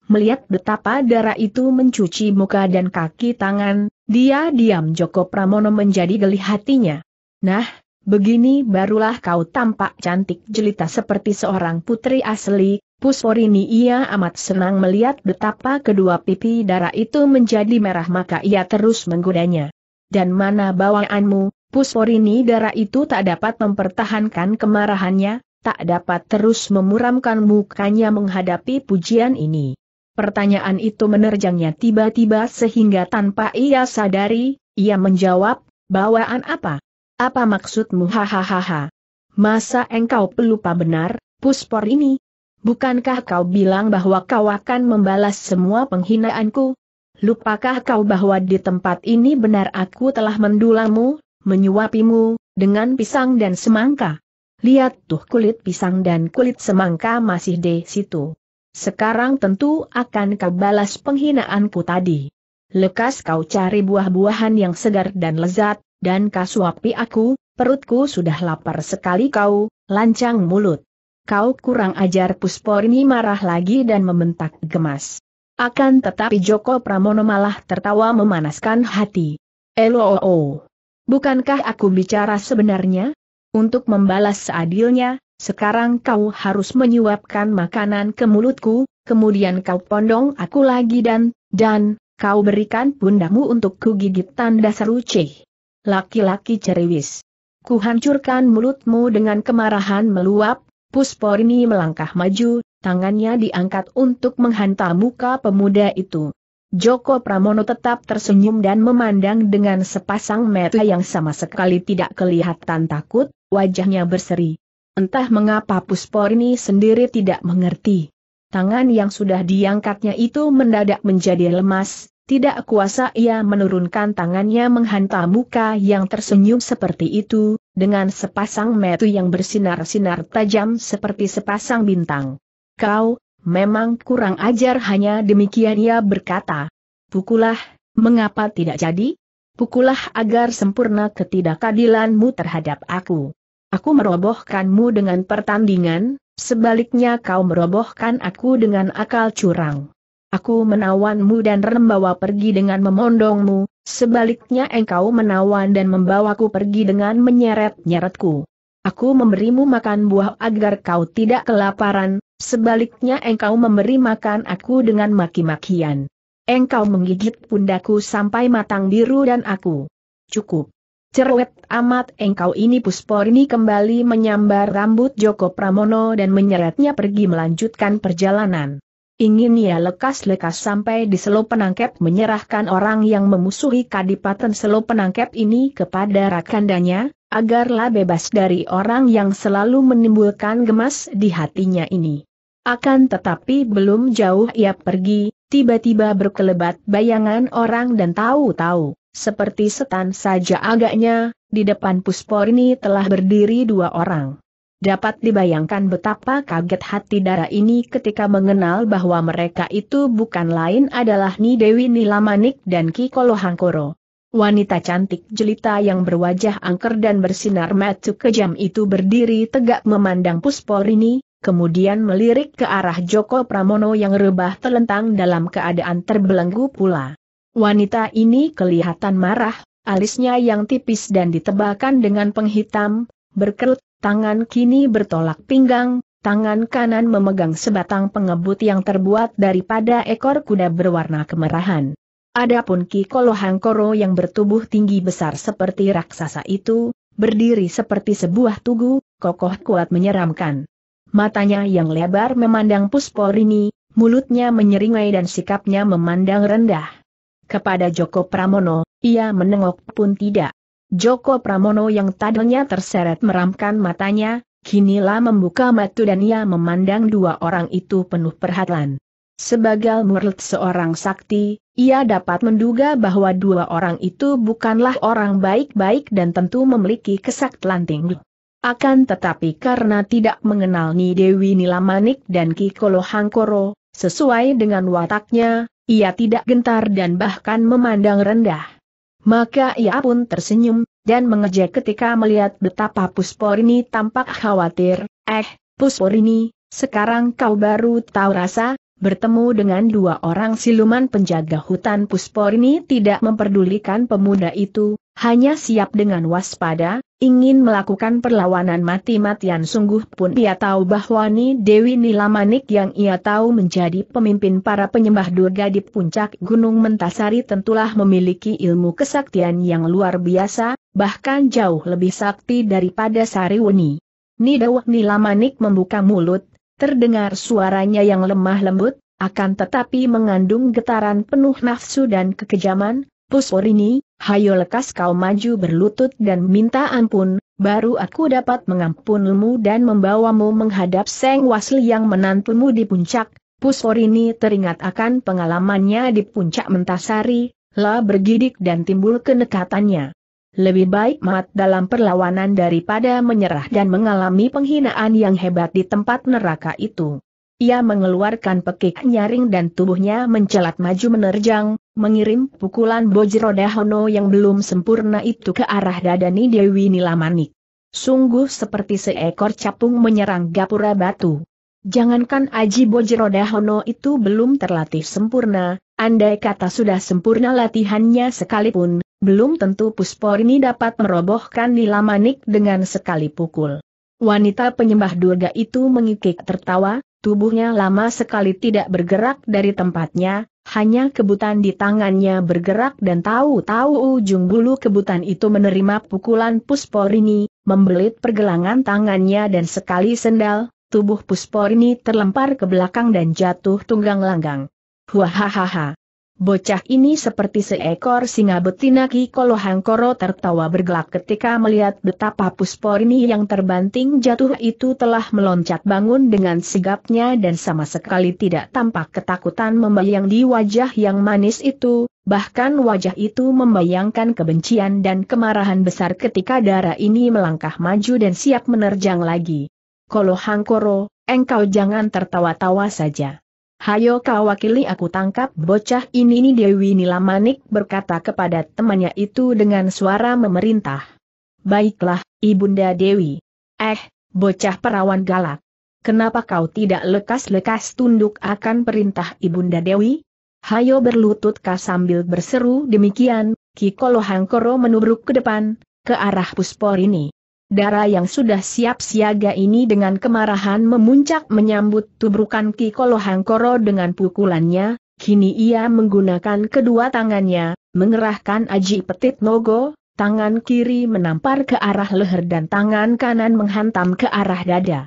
Melihat betapa darah itu mencuci muka dan kaki tangan, dia diam Joko Pramono menjadi geli hatinya. Nah, begini barulah kau tampak cantik jelita seperti seorang putri asli, Pusporini ia amat senang melihat betapa kedua pipi darah itu menjadi merah maka ia terus menggodanya. Dan mana bawaanmu, Pusporini darah itu tak dapat mempertahankan kemarahannya, tak dapat terus memuramkan mukanya menghadapi pujian ini. Pertanyaan itu menerjangnya tiba-tiba sehingga tanpa ia sadari, ia menjawab, bawaan apa? Apa maksudmu hahaha? Masa engkau pelupa benar, Puspor ini, Bukankah kau bilang bahwa kau akan membalas semua penghinaanku? Lupakah kau bahwa di tempat ini benar aku telah mendulamu, menyuapimu, dengan pisang dan semangka? Lihat tuh kulit pisang dan kulit semangka masih di situ. Sekarang tentu akan kau balas penghinaanku tadi. Lekas kau cari buah-buahan yang segar dan lezat, dan kau suapi aku, perutku sudah lapar sekali kau, lancang mulut kau kurang ajar Pusporni marah lagi dan membentak gemas. Akan tetapi Joko Pramono malah tertawa memanaskan hati. Elo-o-o. Bukankah aku bicara sebenarnya? Untuk membalas seadilnya, sekarang kau harus menyuapkan makanan ke mulutku, kemudian kau pondong aku lagi dan, dan, kau berikan pundamu untuk kugigit tanda seru ceh. Laki-laki ceriwis. Kuhancurkan mulutmu dengan kemarahan meluap, Puspor melangkah maju, tangannya diangkat untuk menghantam muka pemuda itu. Joko Pramono tetap tersenyum dan memandang dengan sepasang mata yang sama sekali tidak kelihatan takut, wajahnya berseri. Entah mengapa Puspor sendiri tidak mengerti. Tangan yang sudah diangkatnya itu mendadak menjadi lemas, tidak kuasa ia menurunkan tangannya menghantam muka yang tersenyum seperti itu, dengan sepasang metu yang bersinar-sinar tajam seperti sepasang bintang. Kau, memang kurang ajar hanya demikian ia berkata. Pukulah, mengapa tidak jadi? Pukulah agar sempurna ketidakadilanmu terhadap aku. Aku merobohkanmu dengan pertandingan, sebaliknya kau merobohkan aku dengan akal curang. Aku menawanmu dan rembawa pergi dengan memondongmu, sebaliknya engkau menawan dan membawaku pergi dengan menyeret-nyeretku. Aku memberimu makan buah agar kau tidak kelaparan, sebaliknya engkau memberi makan aku dengan maki-makian. Engkau menggigit pundaku sampai matang biru dan aku. Cukup. Cerewet amat engkau ini ini kembali menyambar rambut Joko Pramono dan menyeretnya pergi melanjutkan perjalanan. Ingin ia lekas-lekas sampai di selo penangkep menyerahkan orang yang memusuhi kadipaten selo penangkep ini kepada rakandanya, agarlah bebas dari orang yang selalu menimbulkan gemas di hatinya ini. Akan tetapi belum jauh ia pergi, tiba-tiba berkelebat bayangan orang dan tahu-tahu, seperti setan saja agaknya, di depan puspor ini telah berdiri dua orang. Dapat dibayangkan betapa kaget hati Dara ini ketika mengenal bahwa mereka itu bukan lain adalah Ni Dewi Nilamanik dan Ki Kolohangkoro. Wanita cantik jelita yang berwajah angker dan bersinar mata kejam itu berdiri tegak memandang Pusporini, kemudian melirik ke arah Joko Pramono yang rebah telentang dalam keadaan terbelenggu pula. Wanita ini kelihatan marah, alisnya yang tipis dan ditebalkan dengan penghitam, berkerut tangan kini bertolak pinggang, tangan kanan memegang sebatang pengebut yang terbuat daripada ekor kuda berwarna kemerahan. Adapun Ki Kolohangkoro yang bertubuh tinggi besar seperti raksasa itu, berdiri seperti sebuah tugu, kokoh kuat menyeramkan. Matanya yang lebar memandang Pusporini, mulutnya menyeringai dan sikapnya memandang rendah. Kepada Joko Pramono, ia menengok pun tidak. Joko Pramono yang tadinya terseret meramkan matanya, kini lah membuka mata dan ia memandang dua orang itu penuh perhatian. Sebagai murid seorang sakti, ia dapat menduga bahwa dua orang itu bukanlah orang baik-baik dan tentu memiliki kesaktian tinggi. Akan tetapi karena tidak mengenal Ni Dewi Nilamanik dan Kikolo Hangkoro, sesuai dengan wataknya, ia tidak gentar dan bahkan memandang rendah. Maka ia pun tersenyum, dan mengejek ketika melihat betapa Pusporini tampak khawatir, eh, Pusporini, sekarang kau baru tahu rasa, bertemu dengan dua orang siluman penjaga hutan Pusporini tidak memperdulikan pemuda itu, hanya siap dengan waspada, ingin melakukan perlawanan mati-matian sungguh pun ia tahu bahwa Ni Dewi Nilamanik yang ia tahu menjadi pemimpin para penyembah Durga di puncak Gunung Mentasari tentulah memiliki ilmu kesaktian yang luar biasa, bahkan jauh lebih sakti daripada Sariwuni. Ni Dewi Nilamanik membuka mulut, terdengar suaranya yang lemah lembut, akan tetapi mengandung getaran penuh nafsu dan kekejaman, Pusporini, hayo lekas kau maju berlutut dan minta ampun, baru aku dapat mengampunmu dan membawamu menghadap Seng Wasli yang menantumu di puncak. Pusporini teringat akan pengalamannya di puncak Mentasari, la bergidik dan timbul kenekatannya. Lebih baik mat dalam perlawanan daripada menyerah dan mengalami penghinaan yang hebat di tempat neraka itu. Ia mengeluarkan pekik nyaring dan tubuhnya mencelat maju menerjang, mengirim pukulan Bojiro Dahono yang belum sempurna itu ke arah dadani Dewi Nilamanik. Sungguh seperti seekor capung menyerang gapura batu. Jangankan Aji Bojiro Dahono itu belum terlatih sempurna, andai kata sudah sempurna latihannya sekalipun, belum tentu Puspor ini dapat merobohkan Nilamanik dengan sekali pukul. Wanita penyembah durga itu mengikik tertawa, tubuhnya lama sekali tidak bergerak dari tempatnya, hanya kebutan di tangannya bergerak dan tahu-tahu ujung bulu kebutan itu menerima pukulan Pusporini, membelit pergelangan tangannya dan sekali sendal, tubuh Pusporini terlempar ke belakang dan jatuh tunggang langgang. Huahahaha, Bocah ini seperti seekor singa betina Ki Kolohangkoro tertawa bergelak ketika melihat betapa puspor ini yang terbanting jatuh itu telah meloncat bangun dengan sigapnya dan sama sekali tidak tampak ketakutan membayang di wajah yang manis itu, bahkan wajah itu membayangkan kebencian dan kemarahan besar ketika darah ini melangkah maju dan siap menerjang lagi. Kolohangkoro, engkau jangan tertawa-tawa saja. Hayo kau wakili aku tangkap bocah ini ini Dewi Nilamanik berkata kepada temannya itu dengan suara memerintah. Baiklah, Ibunda Dewi. Eh, bocah perawan galak. Kenapa kau tidak lekas-lekas tunduk akan perintah Ibunda Dewi? Hayo berlutut kah sambil berseru demikian, Kikolo Hangkoro menubruk ke depan, ke arah puspor ini. Darah yang sudah siap siaga ini dengan kemarahan memuncak menyambut tubrukan Ki Kolohangkoro dengan pukulannya, kini ia menggunakan kedua tangannya, mengerahkan aji petit nogo, tangan kiri menampar ke arah leher dan tangan kanan menghantam ke arah dada.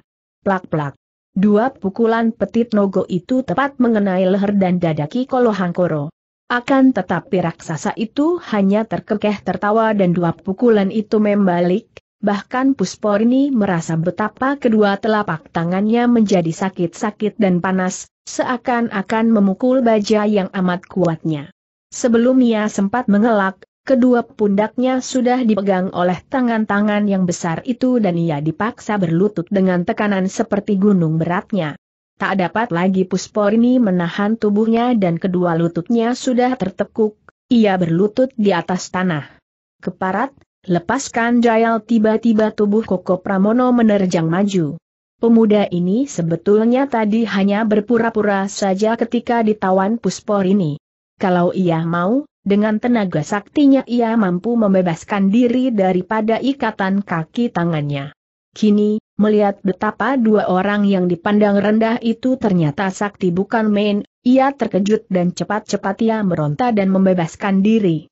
Plak-plak. Dua pukulan petit nogo itu tepat mengenai leher dan dada Ki Kolohangkoro. Akan tetapi raksasa itu hanya terkekeh tertawa dan dua pukulan itu membalik, Bahkan Pusporni merasa betapa kedua telapak tangannya menjadi sakit-sakit dan panas, seakan-akan memukul baja yang amat kuatnya. Sebelum ia sempat mengelak, kedua pundaknya sudah dipegang oleh tangan-tangan yang besar itu dan ia dipaksa berlutut dengan tekanan seperti gunung beratnya. Tak dapat lagi Pusporni menahan tubuhnya dan kedua lututnya sudah tertekuk, ia berlutut di atas tanah. Keparat, Lepaskan Jayal tiba-tiba tubuh Koko Pramono menerjang maju. Pemuda ini sebetulnya tadi hanya berpura-pura saja ketika ditawan Puspor ini. Kalau ia mau, dengan tenaga saktinya ia mampu membebaskan diri daripada ikatan kaki tangannya. Kini, melihat betapa dua orang yang dipandang rendah itu ternyata sakti bukan main, ia terkejut dan cepat-cepat ia meronta dan membebaskan diri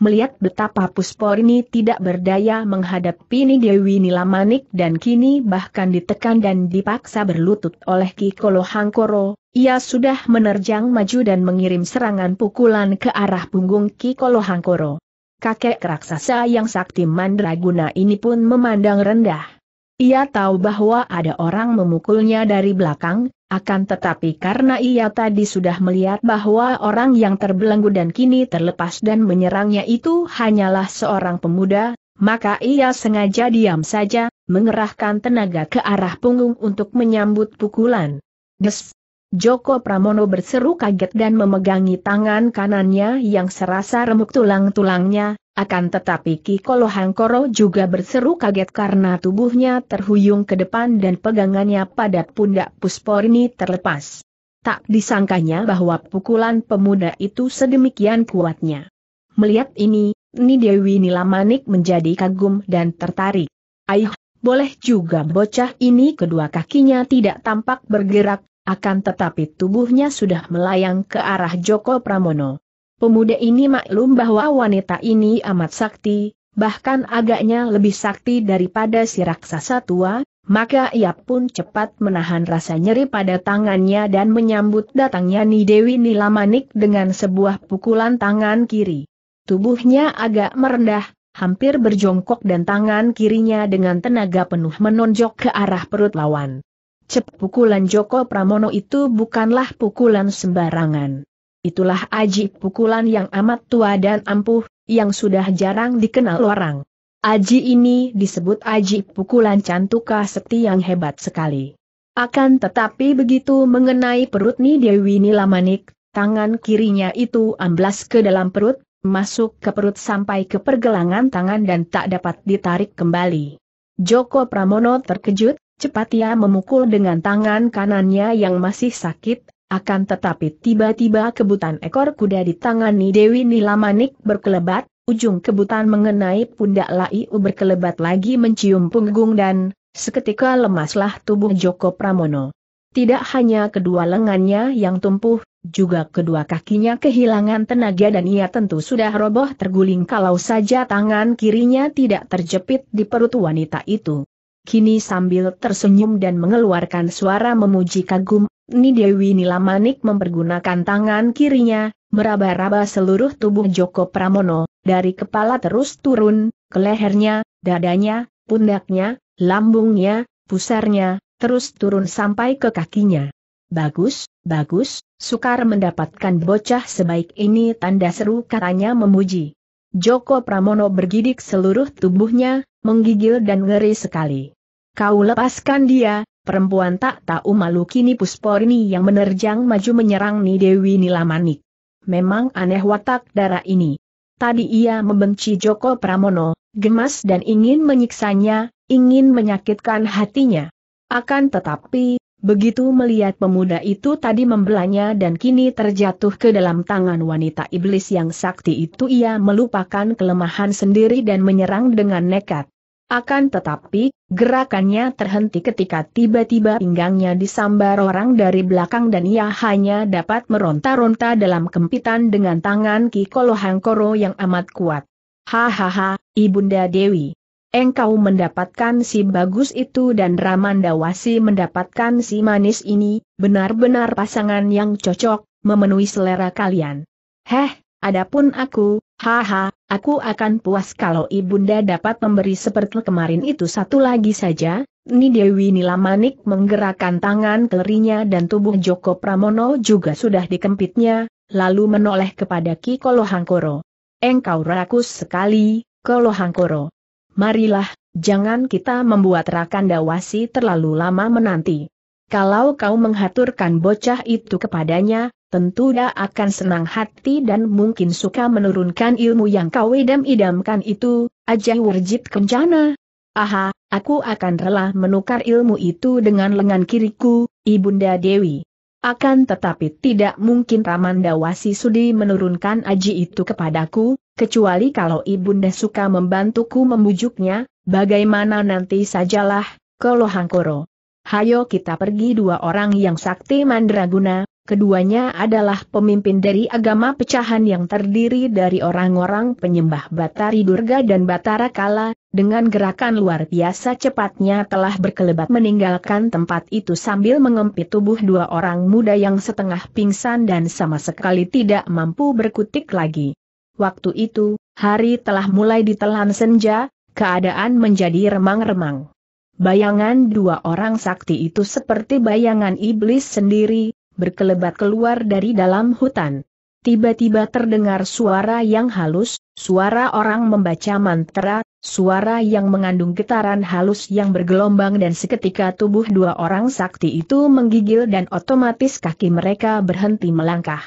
melihat betapa Puspor tidak berdaya menghadapi Nini Dewi Nilamanik dan kini bahkan ditekan dan dipaksa berlutut oleh Ki Kolo Hangkoro, ia sudah menerjang maju dan mengirim serangan pukulan ke arah punggung Ki Kolo Hangkoro. Kakek raksasa yang sakti mandraguna ini pun memandang rendah. Ia tahu bahwa ada orang memukulnya dari belakang, akan tetapi karena ia tadi sudah melihat bahwa orang yang terbelenggu dan kini terlepas dan menyerangnya itu hanyalah seorang pemuda, maka ia sengaja diam saja, mengerahkan tenaga ke arah punggung untuk menyambut pukulan. Des! Joko Pramono berseru kaget dan memegangi tangan kanannya yang serasa remuk tulang-tulangnya, akan tetapi Kikolo Hangkoro juga berseru kaget karena tubuhnya terhuyung ke depan dan pegangannya pada pundak Pusporini terlepas. Tak disangkanya bahwa pukulan pemuda itu sedemikian kuatnya. Melihat ini, Nidewi Dewi Nilamanik menjadi kagum dan tertarik. Aih, boleh juga bocah ini kedua kakinya tidak tampak bergerak, akan tetapi tubuhnya sudah melayang ke arah Joko Pramono. Pemuda ini maklum bahwa wanita ini amat sakti, bahkan agaknya lebih sakti daripada si raksasa tua, maka ia pun cepat menahan rasa nyeri pada tangannya dan menyambut datangnya Nidewi Nilamanik dengan sebuah pukulan tangan kiri. Tubuhnya agak merendah, hampir berjongkok dan tangan kirinya dengan tenaga penuh menonjok ke arah perut lawan. Cep pukulan Joko Pramono itu bukanlah pukulan sembarangan itulah aji pukulan yang amat tua dan ampuh, yang sudah jarang dikenal orang. Aji ini disebut aji pukulan cantuka seti yang hebat sekali. Akan tetapi begitu mengenai perut Ni Dewi Nilamanik, tangan kirinya itu amblas ke dalam perut, masuk ke perut sampai ke pergelangan tangan dan tak dapat ditarik kembali. Joko Pramono terkejut, cepat ia memukul dengan tangan kanannya yang masih sakit, akan tetapi tiba-tiba kebutan ekor kuda di tangani Dewi Nilamanik berkelebat, ujung kebutan mengenai pundak Laiu berkelebat lagi mencium punggung dan, seketika lemaslah tubuh Joko Pramono. Tidak hanya kedua lengannya yang tumpuh, juga kedua kakinya kehilangan tenaga dan ia tentu sudah roboh terguling kalau saja tangan kirinya tidak terjepit di perut wanita itu. Kini sambil tersenyum dan mengeluarkan suara memuji kagum, Ni Dewi Nilamanik mempergunakan tangan kirinya, meraba-raba seluruh tubuh Joko Pramono, dari kepala terus turun, ke lehernya, dadanya, pundaknya, lambungnya, pusarnya, terus turun sampai ke kakinya. Bagus, bagus, sukar mendapatkan bocah sebaik ini tanda seru katanya memuji. Joko Pramono bergidik seluruh tubuhnya, menggigil dan ngeri sekali. Kau lepaskan dia, Perempuan tak tahu malu kini Pusporini yang menerjang maju menyerang Ni Dewi Nilamanik. Memang aneh watak darah ini. Tadi ia membenci Joko Pramono, gemas dan ingin menyiksanya, ingin menyakitkan hatinya. Akan tetapi, begitu melihat pemuda itu tadi membelanya dan kini terjatuh ke dalam tangan wanita iblis yang sakti itu ia melupakan kelemahan sendiri dan menyerang dengan nekat. Akan tetapi, gerakannya terhenti ketika tiba-tiba pinggangnya disambar orang dari belakang dan ia hanya dapat meronta-ronta dalam kempitan dengan tangan Ki Kolohangkoro yang amat kuat. Hahaha, Ibunda Dewi. Engkau mendapatkan si bagus itu dan Ramandawasi mendapatkan si manis ini, benar-benar pasangan yang cocok, memenuhi selera kalian. Heh, adapun aku, haha, Aku akan puas kalau Ibunda dapat memberi seperti kemarin itu satu lagi saja, Ni Dewi Nilamanik menggerakkan tangan kelerinya dan tubuh Joko Pramono juga sudah dikempitnya, lalu menoleh kepada Ki Kolohangkoro. Engkau rakus sekali, Kolohangkoro. Marilah, jangan kita membuat Rakan Dawasi terlalu lama menanti. Kalau kau menghaturkan bocah itu kepadanya, tentu dia akan senang hati dan mungkin suka menurunkan ilmu yang kau idam-idamkan itu, Ajay Wurjit Kencana. Aha, aku akan rela menukar ilmu itu dengan lengan kiriku, Ibunda Dewi. Akan tetapi tidak mungkin Ramandawasi Sudi menurunkan aji itu kepadaku, kecuali kalau Ibunda suka membantuku membujuknya, bagaimana nanti sajalah, kalau Hangkoro. Hayo kita pergi dua orang yang sakti mandraguna, Keduanya adalah pemimpin dari agama pecahan yang terdiri dari orang-orang penyembah Batari Durga dan Batara Kala, dengan gerakan luar biasa cepatnya telah berkelebat meninggalkan tempat itu sambil mengempit tubuh dua orang muda yang setengah pingsan dan sama sekali tidak mampu berkutik lagi. Waktu itu, hari telah mulai ditelan senja, keadaan menjadi remang-remang. Bayangan dua orang sakti itu seperti bayangan iblis sendiri, berkelebat keluar dari dalam hutan. Tiba-tiba terdengar suara yang halus, suara orang membaca mantra, suara yang mengandung getaran halus yang bergelombang dan seketika tubuh dua orang sakti itu menggigil dan otomatis kaki mereka berhenti melangkah.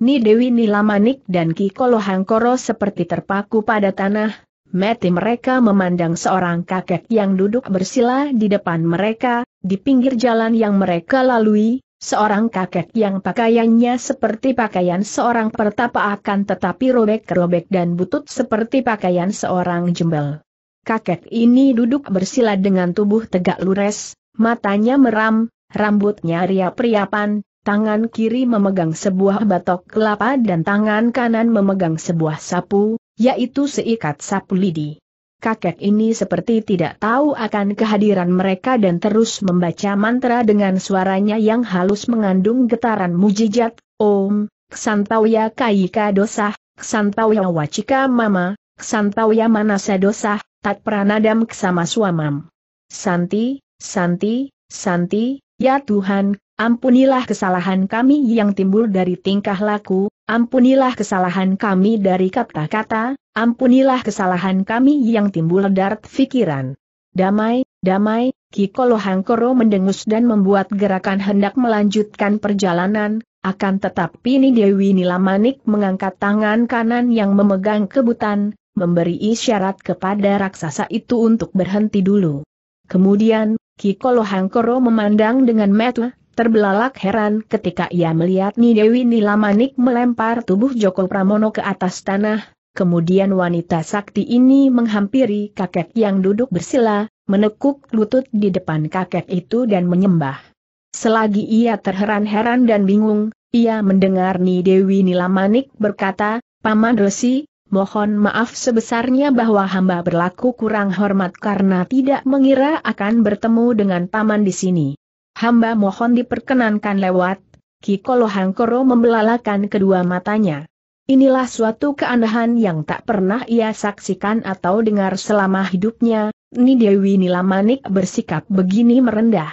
Ni Dewi Nilamanik dan Ki Kolohangkoro seperti terpaku pada tanah, Mati mereka memandang seorang kakek yang duduk bersila di depan mereka, di pinggir jalan yang mereka lalui, Seorang kakek yang pakaiannya seperti pakaian seorang pertapa akan tetapi robek-robek dan butut seperti pakaian seorang jembel. Kakek ini duduk bersila dengan tubuh tegak lures, matanya meram, rambutnya ria priapan, tangan kiri memegang sebuah batok kelapa dan tangan kanan memegang sebuah sapu, yaitu seikat sapu lidi kakek ini seperti tidak tahu akan kehadiran mereka dan terus membaca mantra dengan suaranya yang halus mengandung getaran mujijat, Om, Ksantauya Kaika Dosa, Ksantauya Wacika Mama, Ksantauya Manasa Dosah, Tat Pranadam Ksama Suamam. Santi, Santi, Santi, ya Tuhan, Ampunilah kesalahan kami yang timbul dari tingkah laku, ampunilah kesalahan kami dari kata-kata, ampunilah kesalahan kami yang timbul dari pikiran. Damai, damai, Kikolo Hangkoro mendengus dan membuat gerakan hendak melanjutkan perjalanan, akan tetapi ini Dewi Nilamanik mengangkat tangan kanan yang memegang kebutan, memberi isyarat kepada raksasa itu untuk berhenti dulu. Kemudian, Kikolo Hangkoro memandang dengan metu Terbelalak heran ketika ia melihat Ni Dewi Nilamanik melempar tubuh Joko Pramono ke atas tanah, kemudian wanita sakti ini menghampiri kakek yang duduk bersila, menekuk lutut di depan kakek itu dan menyembah. Selagi ia terheran-heran dan bingung, ia mendengar Ni Dewi Nilamanik berkata, Paman Resi, mohon maaf sebesarnya bahwa hamba berlaku kurang hormat karena tidak mengira akan bertemu dengan Paman di sini. Hamba mohon diperkenankan lewat. Kikolo Hangkoro membelalakan kedua matanya. Inilah suatu keanehan yang tak pernah ia saksikan atau dengar selama hidupnya, Ni Dewi Nilamanik bersikap begini merendah.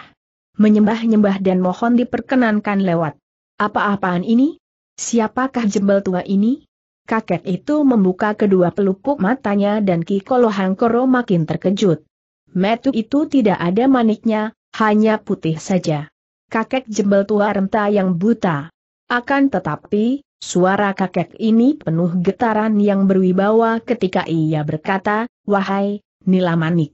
Menyembah-nyembah dan mohon diperkenankan lewat. Apa-apaan ini? Siapakah jembel tua ini? Kakek itu membuka kedua pelupuk matanya dan Kikolo Hangkoro makin terkejut. Metu itu tidak ada maniknya, hanya putih saja. Kakek jembel tua renta yang buta. Akan tetapi, suara kakek ini penuh getaran yang berwibawa ketika ia berkata, Wahai, Nilamanik.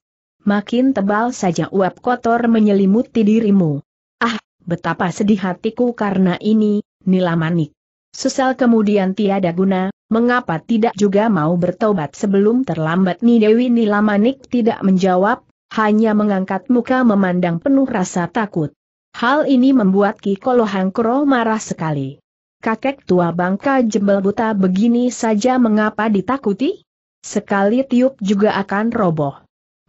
Makin tebal saja uap kotor menyelimuti dirimu. Ah, betapa sedih hatiku karena ini, Nilamanik. Sesal kemudian tiada guna, mengapa tidak juga mau bertobat sebelum terlambat Nidewi Nilamanik tidak menjawab, hanya mengangkat muka memandang penuh rasa takut. Hal ini membuat Ki Kolohangkro marah sekali. Kakek tua bangka jebel buta begini saja mengapa ditakuti? Sekali tiup juga akan roboh.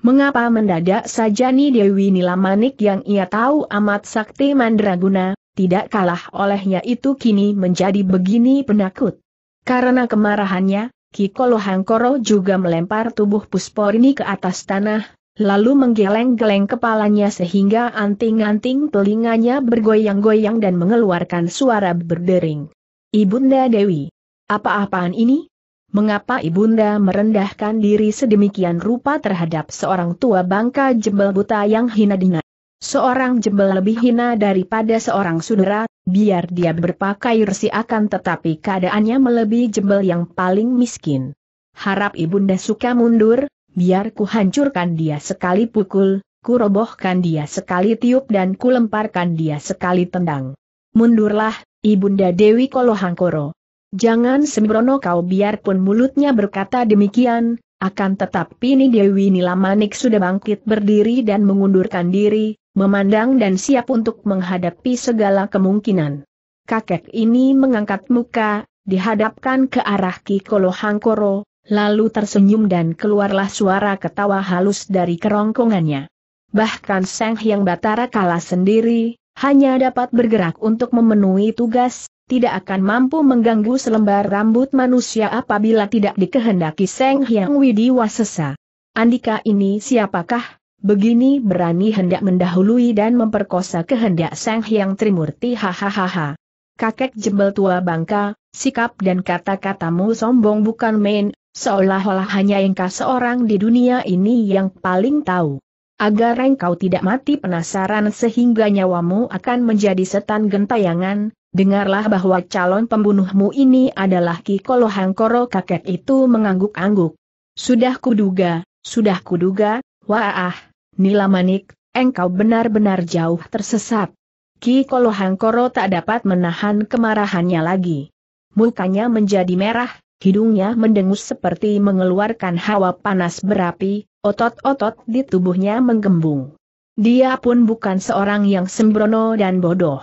Mengapa mendadak saja nih Dewi Nilamanik yang ia tahu amat sakti mandraguna, tidak kalah olehnya itu kini menjadi begini penakut. Karena kemarahannya, Kikolohangkoro juga melempar tubuh Pusporini ke atas tanah, lalu menggeleng-geleng kepalanya sehingga anting-anting telinganya bergoyang-goyang dan mengeluarkan suara berdering. Ibunda Dewi, apa-apaan ini? Mengapa Ibunda merendahkan diri sedemikian rupa terhadap seorang tua bangka jembel buta yang hina dina? Seorang jembel lebih hina daripada seorang saudara, biar dia berpakaian resi akan tetapi keadaannya melebihi jembel yang paling miskin. Harap Ibunda suka mundur, Biar ku hancurkan dia sekali pukul, ku robohkan dia sekali tiup dan ku lemparkan dia sekali tendang. Mundurlah, Ibunda Dewi Kolohangkoro. Jangan sembrono kau biarpun mulutnya berkata demikian, akan tetapi ini Dewi Nilamanik sudah bangkit berdiri dan mengundurkan diri, memandang dan siap untuk menghadapi segala kemungkinan. Kakek ini mengangkat muka, dihadapkan ke arah Ki Kolohangkoro, lalu tersenyum dan keluarlah suara ketawa halus dari kerongkongannya. Bahkan Seng Hyang Batara kalah sendiri, hanya dapat bergerak untuk memenuhi tugas, tidak akan mampu mengganggu selembar rambut manusia apabila tidak dikehendaki Seng Hyang Wasesa. Andika ini siapakah? Begini berani hendak mendahului dan memperkosa kehendak Seng Hyang Trimurti hahaha. Kakek jembel tua bangka, sikap dan kata-katamu sombong bukan main, Seolah-olah hanya engkau seorang di dunia ini yang paling tahu. Agar engkau tidak mati penasaran sehingga nyawamu akan menjadi setan gentayangan, dengarlah bahwa calon pembunuhmu ini adalah Ki Kolohangkoro kakek itu mengangguk-angguk. Sudah kuduga, sudah kuduga, wah, Manik, engkau benar-benar jauh tersesat. Ki Kolohangkoro tak dapat menahan kemarahannya lagi. Mukanya menjadi merah, Hidungnya mendengus seperti mengeluarkan hawa panas berapi, otot-otot di tubuhnya menggembung. Dia pun bukan seorang yang sembrono dan bodoh.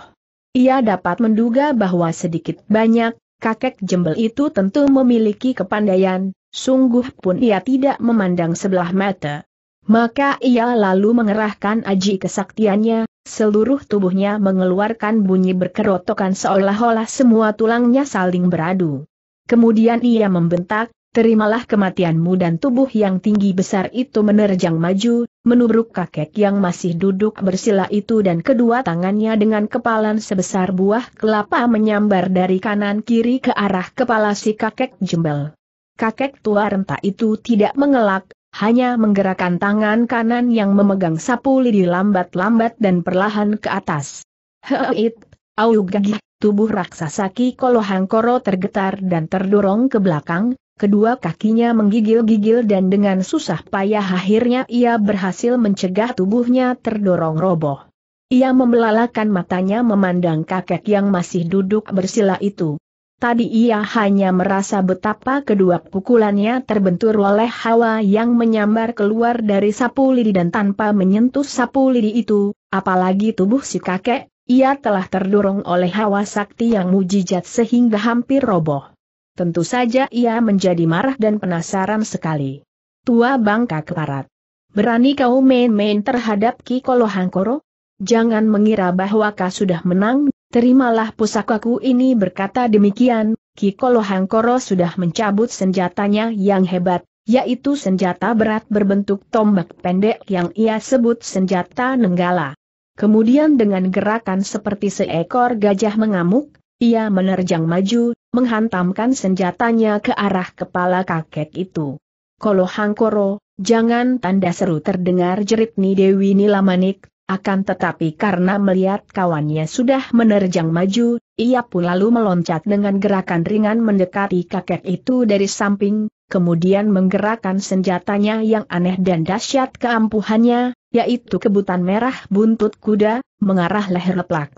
Ia dapat menduga bahwa sedikit banyak, kakek jembel itu tentu memiliki kepandaian, sungguh pun ia tidak memandang sebelah mata. Maka ia lalu mengerahkan aji kesaktiannya, seluruh tubuhnya mengeluarkan bunyi berkerotokan seolah-olah semua tulangnya saling beradu. Kemudian ia membentak, terimalah kematianmu dan tubuh yang tinggi besar itu menerjang maju, menubruk kakek yang masih duduk bersila itu dan kedua tangannya dengan kepalan sebesar buah kelapa menyambar dari kanan kiri ke arah kepala si kakek jembel. Kakek tua renta itu tidak mengelak, hanya menggerakkan tangan kanan yang memegang sapu lidi lambat-lambat dan perlahan ke atas. Heit, au gagih, tubuh raksasa Ki Kolohangkoro tergetar dan terdorong ke belakang, kedua kakinya menggigil-gigil dan dengan susah payah akhirnya ia berhasil mencegah tubuhnya terdorong roboh. Ia membelalakan matanya memandang kakek yang masih duduk bersila itu. Tadi ia hanya merasa betapa kedua pukulannya terbentur oleh hawa yang menyambar keluar dari sapu lidi dan tanpa menyentuh sapu lidi itu, apalagi tubuh si kakek, ia telah terdorong oleh hawa sakti yang mujijat sehingga hampir roboh. Tentu saja ia menjadi marah dan penasaran sekali. Tua bangka keparat. Berani kau main-main terhadap Ki Kolohangkoro? Jangan mengira bahwa kau sudah menang, terimalah pusakaku ini berkata demikian, Ki Kolohangkoro sudah mencabut senjatanya yang hebat, yaitu senjata berat berbentuk tombak pendek yang ia sebut senjata Nenggala. Kemudian dengan gerakan seperti seekor gajah mengamuk, ia menerjang maju, menghantamkan senjatanya ke arah kepala kakek itu. Kolo Hangkoro, jangan tanda seru terdengar jerit Ni Dewi Nilamanik, akan tetapi karena melihat kawannya sudah menerjang maju, ia pun lalu meloncat dengan gerakan ringan mendekati kakek itu dari samping, kemudian menggerakkan senjatanya yang aneh dan dahsyat keampuhannya, yaitu kebutan merah buntut kuda, mengarah leher leplak.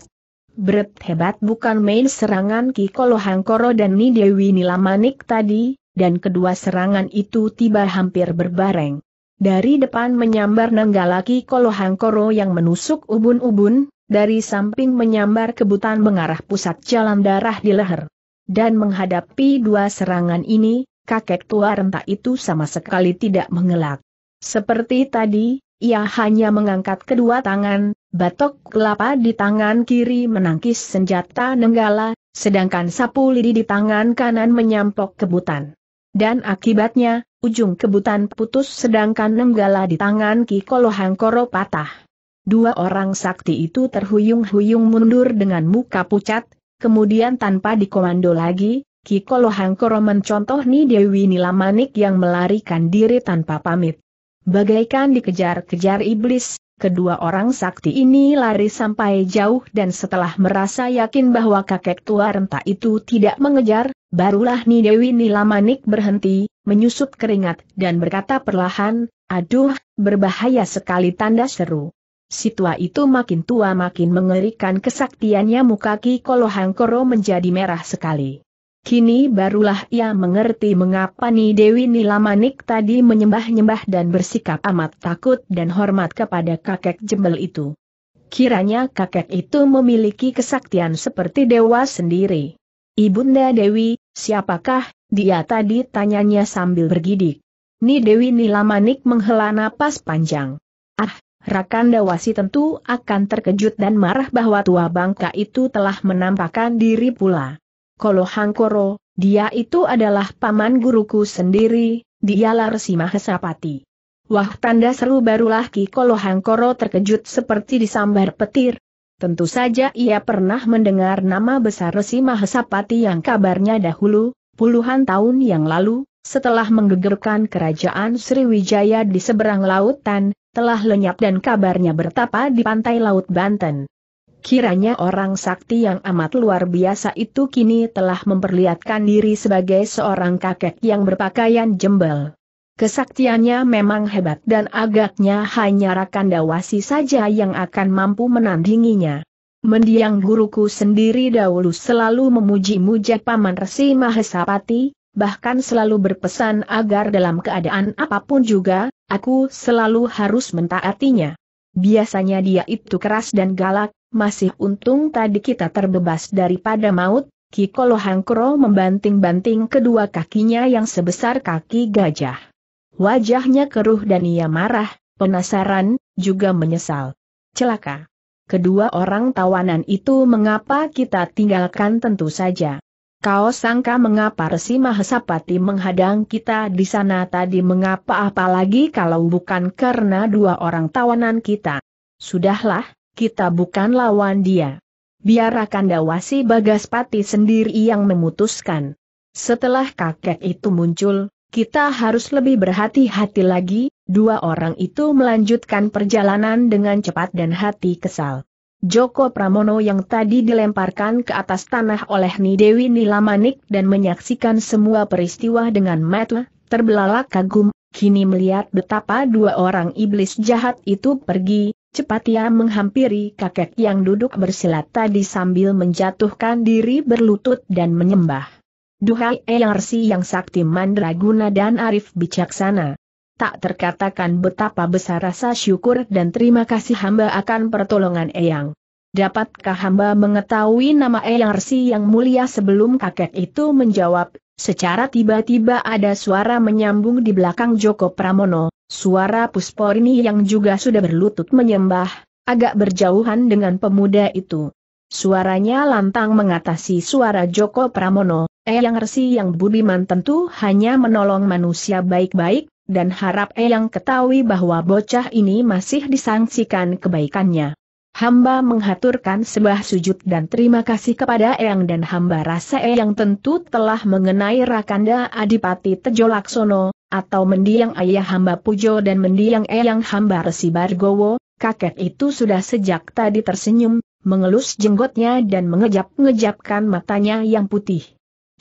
berat hebat bukan main serangan ki kolohangkoro dan Nidewi Nilamanik tadi, dan kedua serangan itu tiba hampir berbareng. Dari depan menyambar nenggalaki Ki Kolohangkoro yang menusuk ubun-ubun, dari samping menyambar kebutan mengarah pusat jalan darah di leher. Dan menghadapi dua serangan ini, kakek tua rentak itu sama sekali tidak mengelak. Seperti tadi, ia hanya mengangkat kedua tangan, batok kelapa di tangan kiri menangkis senjata nenggala, sedangkan sapu lidi di tangan kanan menyampok kebutan. Dan akibatnya, ujung kebutan putus sedangkan nenggala di tangan Ki Kolohangkoro patah. Dua orang sakti itu terhuyung-huyung mundur dengan muka pucat, kemudian tanpa dikomando lagi, Ki Kolohangkoro mencontoh Ni Dewi Nilamanik yang melarikan diri tanpa pamit. Bagaikan dikejar-kejar iblis, kedua orang sakti ini lari sampai jauh dan setelah merasa yakin bahwa kakek tua renta itu tidak mengejar, barulah Nidewi Nilamanik berhenti, menyusup keringat dan berkata perlahan, aduh, berbahaya sekali tanda seru. Si tua itu makin tua makin mengerikan kesaktiannya muka Ki Kolohangkoro menjadi merah sekali. Kini barulah ia mengerti mengapa Ni Dewi Nilamanik tadi menyembah-nyembah dan bersikap amat takut dan hormat kepada kakek jembel itu. Kiranya kakek itu memiliki kesaktian seperti dewa sendiri. Ibunda Dewi, siapakah, dia tadi tanyanya sambil bergidik. Ni Dewi Nilamanik menghela napas panjang. Ah, Rakan Dawasi tentu akan terkejut dan marah bahwa tua bangka itu telah menampakkan diri pula. Kolo Hangkoro, dia itu adalah paman guruku sendiri, dialah Resi Mahesapati. Wah tanda seru barulah Ki Kolo Hangkoro terkejut seperti disambar petir. Tentu saja ia pernah mendengar nama besar Resi Mahesapati yang kabarnya dahulu, puluhan tahun yang lalu, setelah menggegerkan kerajaan Sriwijaya di seberang lautan, telah lenyap dan kabarnya bertapa di pantai Laut Banten. Kiranya orang sakti yang amat luar biasa itu kini telah memperlihatkan diri sebagai seorang kakek yang berpakaian jembel. Kesaktiannya memang hebat dan agaknya hanya Rakan Dawasi saja yang akan mampu menandinginya. Mendiang guruku sendiri dahulu selalu memuji muji Paman Resi Mahesapati, bahkan selalu berpesan agar dalam keadaan apapun juga, aku selalu harus mentaatinya. Biasanya dia itu keras dan galak, masih untung tadi kita terbebas daripada maut, Kikolo Hangkro membanting-banting kedua kakinya yang sebesar kaki gajah. Wajahnya keruh dan ia marah, penasaran, juga menyesal. Celaka. Kedua orang tawanan itu mengapa kita tinggalkan tentu saja. Kau sangka mengapa Resi Mahesapati menghadang kita di sana tadi mengapa apalagi kalau bukan karena dua orang tawanan kita. Sudahlah, kita bukan lawan dia. Biar akan dawasi Bagaspati sendiri yang memutuskan. Setelah kakek itu muncul, kita harus lebih berhati-hati lagi, dua orang itu melanjutkan perjalanan dengan cepat dan hati kesal. Joko Pramono yang tadi dilemparkan ke atas tanah oleh Nidewi Nilamanik dan menyaksikan semua peristiwa dengan mata terbelalak kagum, kini melihat betapa dua orang iblis jahat itu pergi, Cepat ia menghampiri kakek yang duduk bersilat tadi sambil menjatuhkan diri berlutut dan menyembah. Duhai Eyarsi yang sakti mandraguna dan arif bijaksana. Tak terkatakan betapa besar rasa syukur dan terima kasih hamba akan pertolongan Eyang. Dapatkah hamba mengetahui nama Eyarsi yang mulia sebelum kakek itu menjawab, secara tiba-tiba ada suara menyambung di belakang Joko Pramono, Suara Pusporini yang juga sudah berlutut menyembah, agak berjauhan dengan pemuda itu. Suaranya lantang mengatasi suara Joko Pramono, Eyang Resi yang budiman tentu hanya menolong manusia baik-baik, dan harap Eyang ketahui bahwa bocah ini masih disangsikan kebaikannya. Hamba menghaturkan sebuah sujud dan terima kasih kepada Eyang dan hamba rasa Eyang tentu telah mengenai Rakanda Adipati Tejolaksono, atau mendiang ayah hamba Pujo dan mendiang eyang hamba Resi Bargowo, kakek itu sudah sejak tadi tersenyum, mengelus jenggotnya dan mengejap-ngejapkan matanya yang putih.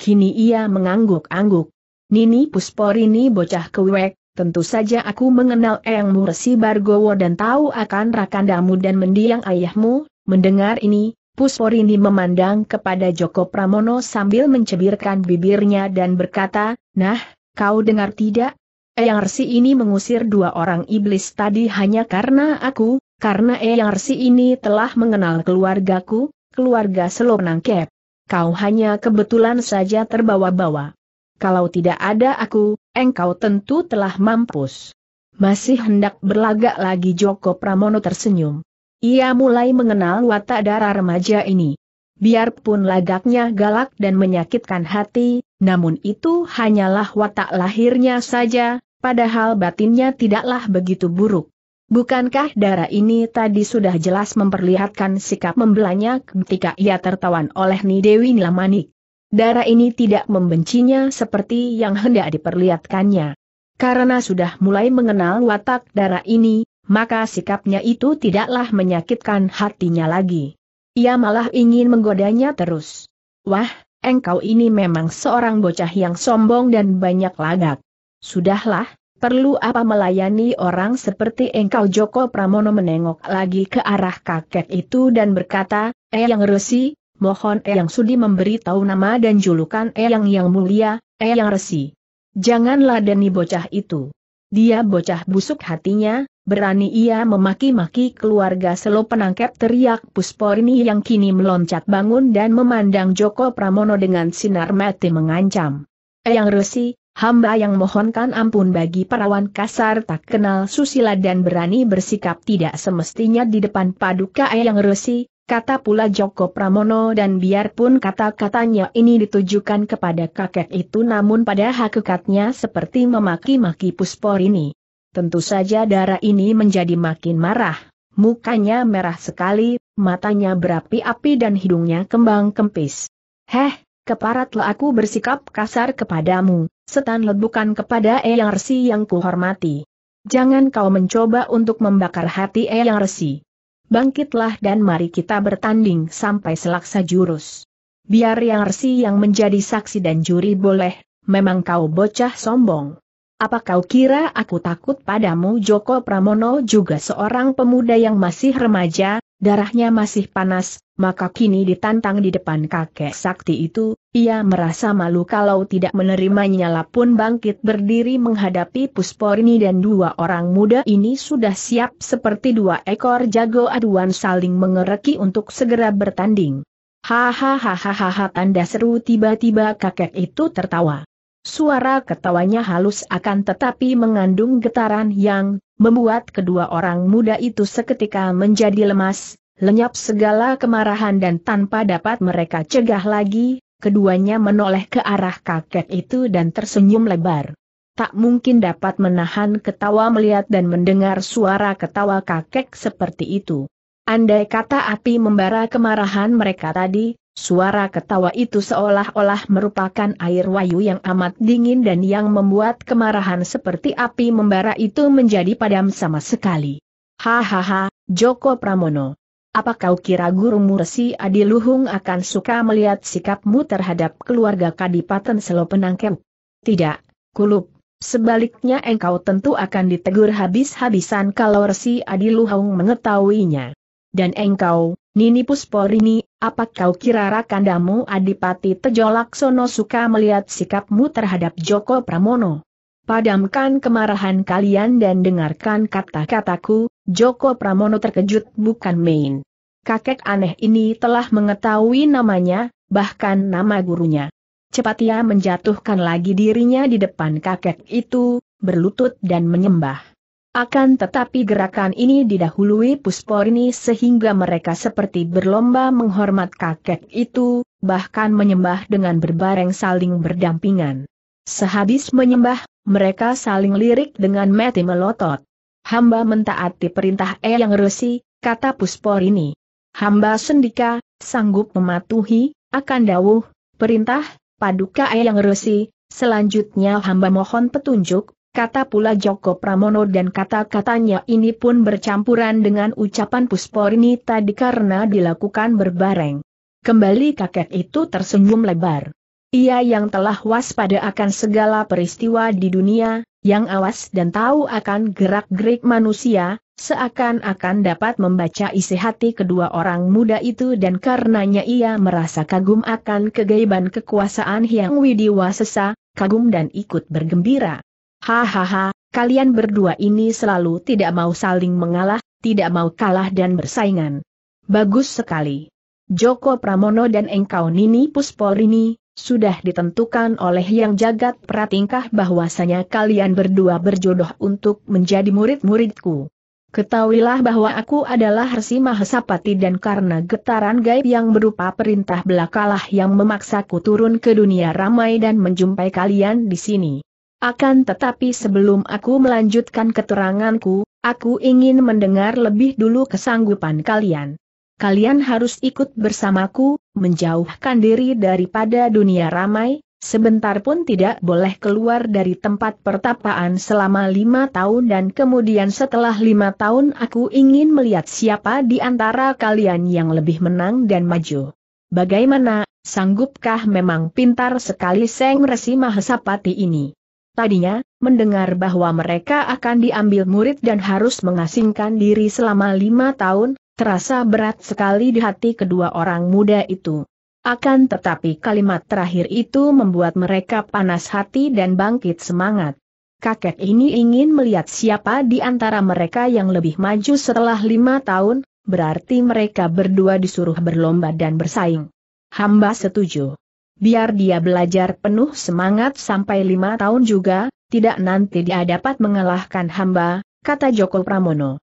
Kini ia mengangguk-angguk. Nini Pusporini bocah kewek, tentu saja aku mengenal Eyangmu Resi Bargowo dan tahu akan rakandamu dan mendiang ayahmu, mendengar ini, Pusporini memandang kepada Joko Pramono sambil mencebirkan bibirnya dan berkata, Nah, Kau dengar tidak? Eyang Resi ini mengusir dua orang iblis tadi hanya karena aku, karena Eyang Resi ini telah mengenal keluargaku, keluarga Nangkep. Kau hanya kebetulan saja terbawa-bawa. Kalau tidak ada aku, engkau tentu telah mampus. Masih hendak berlagak lagi Joko Pramono tersenyum. Ia mulai mengenal watak darah remaja ini. Biarpun lagaknya galak dan menyakitkan hati, namun itu hanyalah watak lahirnya saja, padahal batinnya tidaklah begitu buruk. Bukankah darah ini tadi sudah jelas memperlihatkan sikap membelanya ketika ia tertawan oleh Nidewi Nilamanik? Darah ini tidak membencinya seperti yang hendak diperlihatkannya. Karena sudah mulai mengenal watak darah ini, maka sikapnya itu tidaklah menyakitkan hatinya lagi ia malah ingin menggodanya terus. Wah, engkau ini memang seorang bocah yang sombong dan banyak lagak. Sudahlah, perlu apa melayani orang seperti engkau Joko Pramono menengok lagi ke arah kakek itu dan berkata, Eh yang resi, mohon eh yang sudi tahu nama dan julukan eh yang mulia, eh yang resi. Janganlah deni bocah itu. Dia bocah busuk hatinya, berani ia memaki-maki keluarga selo penangkap teriak Pusporini yang kini meloncat bangun dan memandang Joko Pramono dengan sinar mati mengancam. Eyang Resi, hamba yang mohonkan ampun bagi perawan kasar tak kenal susila dan berani bersikap tidak semestinya di depan paduka Eyang Resi, kata pula Joko Pramono dan biarpun kata-katanya ini ditujukan kepada kakek itu namun pada hakikatnya seperti memaki-maki Pusporini. Tentu saja darah ini menjadi makin marah. Mukanya merah sekali, matanya berapi-api dan hidungnya kembang kempis. Heh, keparatlah aku bersikap kasar kepadamu, setan lebukan kepada Eyang Resi yang kuhormati. Jangan kau mencoba untuk membakar hati Eyang Resi. Bangkitlah dan mari kita bertanding sampai selaksa jurus. Biar Eyang Resi yang menjadi saksi dan juri boleh, memang kau bocah sombong. Apa kau kira aku takut padamu Joko Pramono juga seorang pemuda yang masih remaja, darahnya masih panas, maka kini ditantang di depan kakek sakti itu, ia merasa malu kalau tidak menerimanya. nyala bangkit berdiri menghadapi Pusporini dan dua orang muda ini sudah siap seperti dua ekor jago aduan saling mengereki untuk segera bertanding. Hahaha tanda seru tiba-tiba kakek itu tertawa suara ketawanya halus akan tetapi mengandung getaran yang membuat kedua orang muda itu seketika menjadi lemas, lenyap segala kemarahan dan tanpa dapat mereka cegah lagi, keduanya menoleh ke arah kakek itu dan tersenyum lebar. Tak mungkin dapat menahan ketawa melihat dan mendengar suara ketawa kakek seperti itu. Andai kata api membara kemarahan mereka tadi, Suara ketawa itu seolah-olah merupakan air wayu yang amat dingin dan yang membuat kemarahan seperti api membara itu menjadi padam sama sekali. Hahaha, Joko Pramono. Apa kau kira gurumu Resi Adiluhung akan suka melihat sikapmu terhadap keluarga Kadipaten Selo Penangkep? Tidak, Kulup. Sebaliknya engkau tentu akan ditegur habis-habisan kalau Resi Adiluhung mengetahuinya. Dan engkau, Nini Pusporini, apa kau kira rakandamu Adipati Tejo Laksono suka melihat sikapmu terhadap Joko Pramono? Padamkan kemarahan kalian dan dengarkan kata-kataku, Joko Pramono terkejut bukan main. Kakek aneh ini telah mengetahui namanya, bahkan nama gurunya. Cepat ia menjatuhkan lagi dirinya di depan kakek itu, berlutut dan menyembah. Akan tetapi gerakan ini didahului Pusporini sehingga mereka seperti berlomba menghormat kakek itu, bahkan menyembah dengan berbareng saling berdampingan. Sehabis menyembah, mereka saling lirik dengan mati melotot. Hamba mentaati perintah E yang resi, kata Pusporini. Hamba sendika, sanggup mematuhi, akan dawuh, perintah, paduka E yang resi, selanjutnya hamba mohon petunjuk, Kata pula Joko Pramono dan kata-katanya ini pun bercampuran dengan ucapan Pusporini tadi karena dilakukan berbareng. Kembali kakek itu tersenyum lebar. Ia yang telah waspada akan segala peristiwa di dunia, yang awas dan tahu akan gerak-gerik manusia, seakan-akan dapat membaca isi hati kedua orang muda itu dan karenanya ia merasa kagum akan kegaiban kekuasaan Hyang Widiwasesa, kagum dan ikut bergembira. Hahaha, kalian berdua ini selalu tidak mau saling mengalah, tidak mau kalah dan bersaingan. Bagus sekali. Joko Pramono dan engkau Nini Pusporini, sudah ditentukan oleh yang jagat pratingkah bahwasanya kalian berdua berjodoh untuk menjadi murid-muridku. Ketahuilah bahwa aku adalah Resi Mahesapati dan karena getaran gaib yang berupa perintah belakalah yang memaksaku turun ke dunia ramai dan menjumpai kalian di sini. Akan tetapi sebelum aku melanjutkan keteranganku, aku ingin mendengar lebih dulu kesanggupan kalian. Kalian harus ikut bersamaku, menjauhkan diri daripada dunia ramai, sebentar pun tidak boleh keluar dari tempat pertapaan selama lima tahun dan kemudian setelah lima tahun aku ingin melihat siapa di antara kalian yang lebih menang dan maju. Bagaimana, sanggupkah memang pintar sekali Seng Resi Mahasapati ini? Tadinya, mendengar bahwa mereka akan diambil murid dan harus mengasingkan diri selama lima tahun, terasa berat sekali di hati kedua orang muda itu. Akan tetapi kalimat terakhir itu membuat mereka panas hati dan bangkit semangat. Kakek ini ingin melihat siapa di antara mereka yang lebih maju setelah lima tahun, berarti mereka berdua disuruh berlomba dan bersaing. Hamba setuju biar dia belajar penuh semangat sampai lima tahun juga, tidak nanti dia dapat mengalahkan hamba, kata Joko Pramono.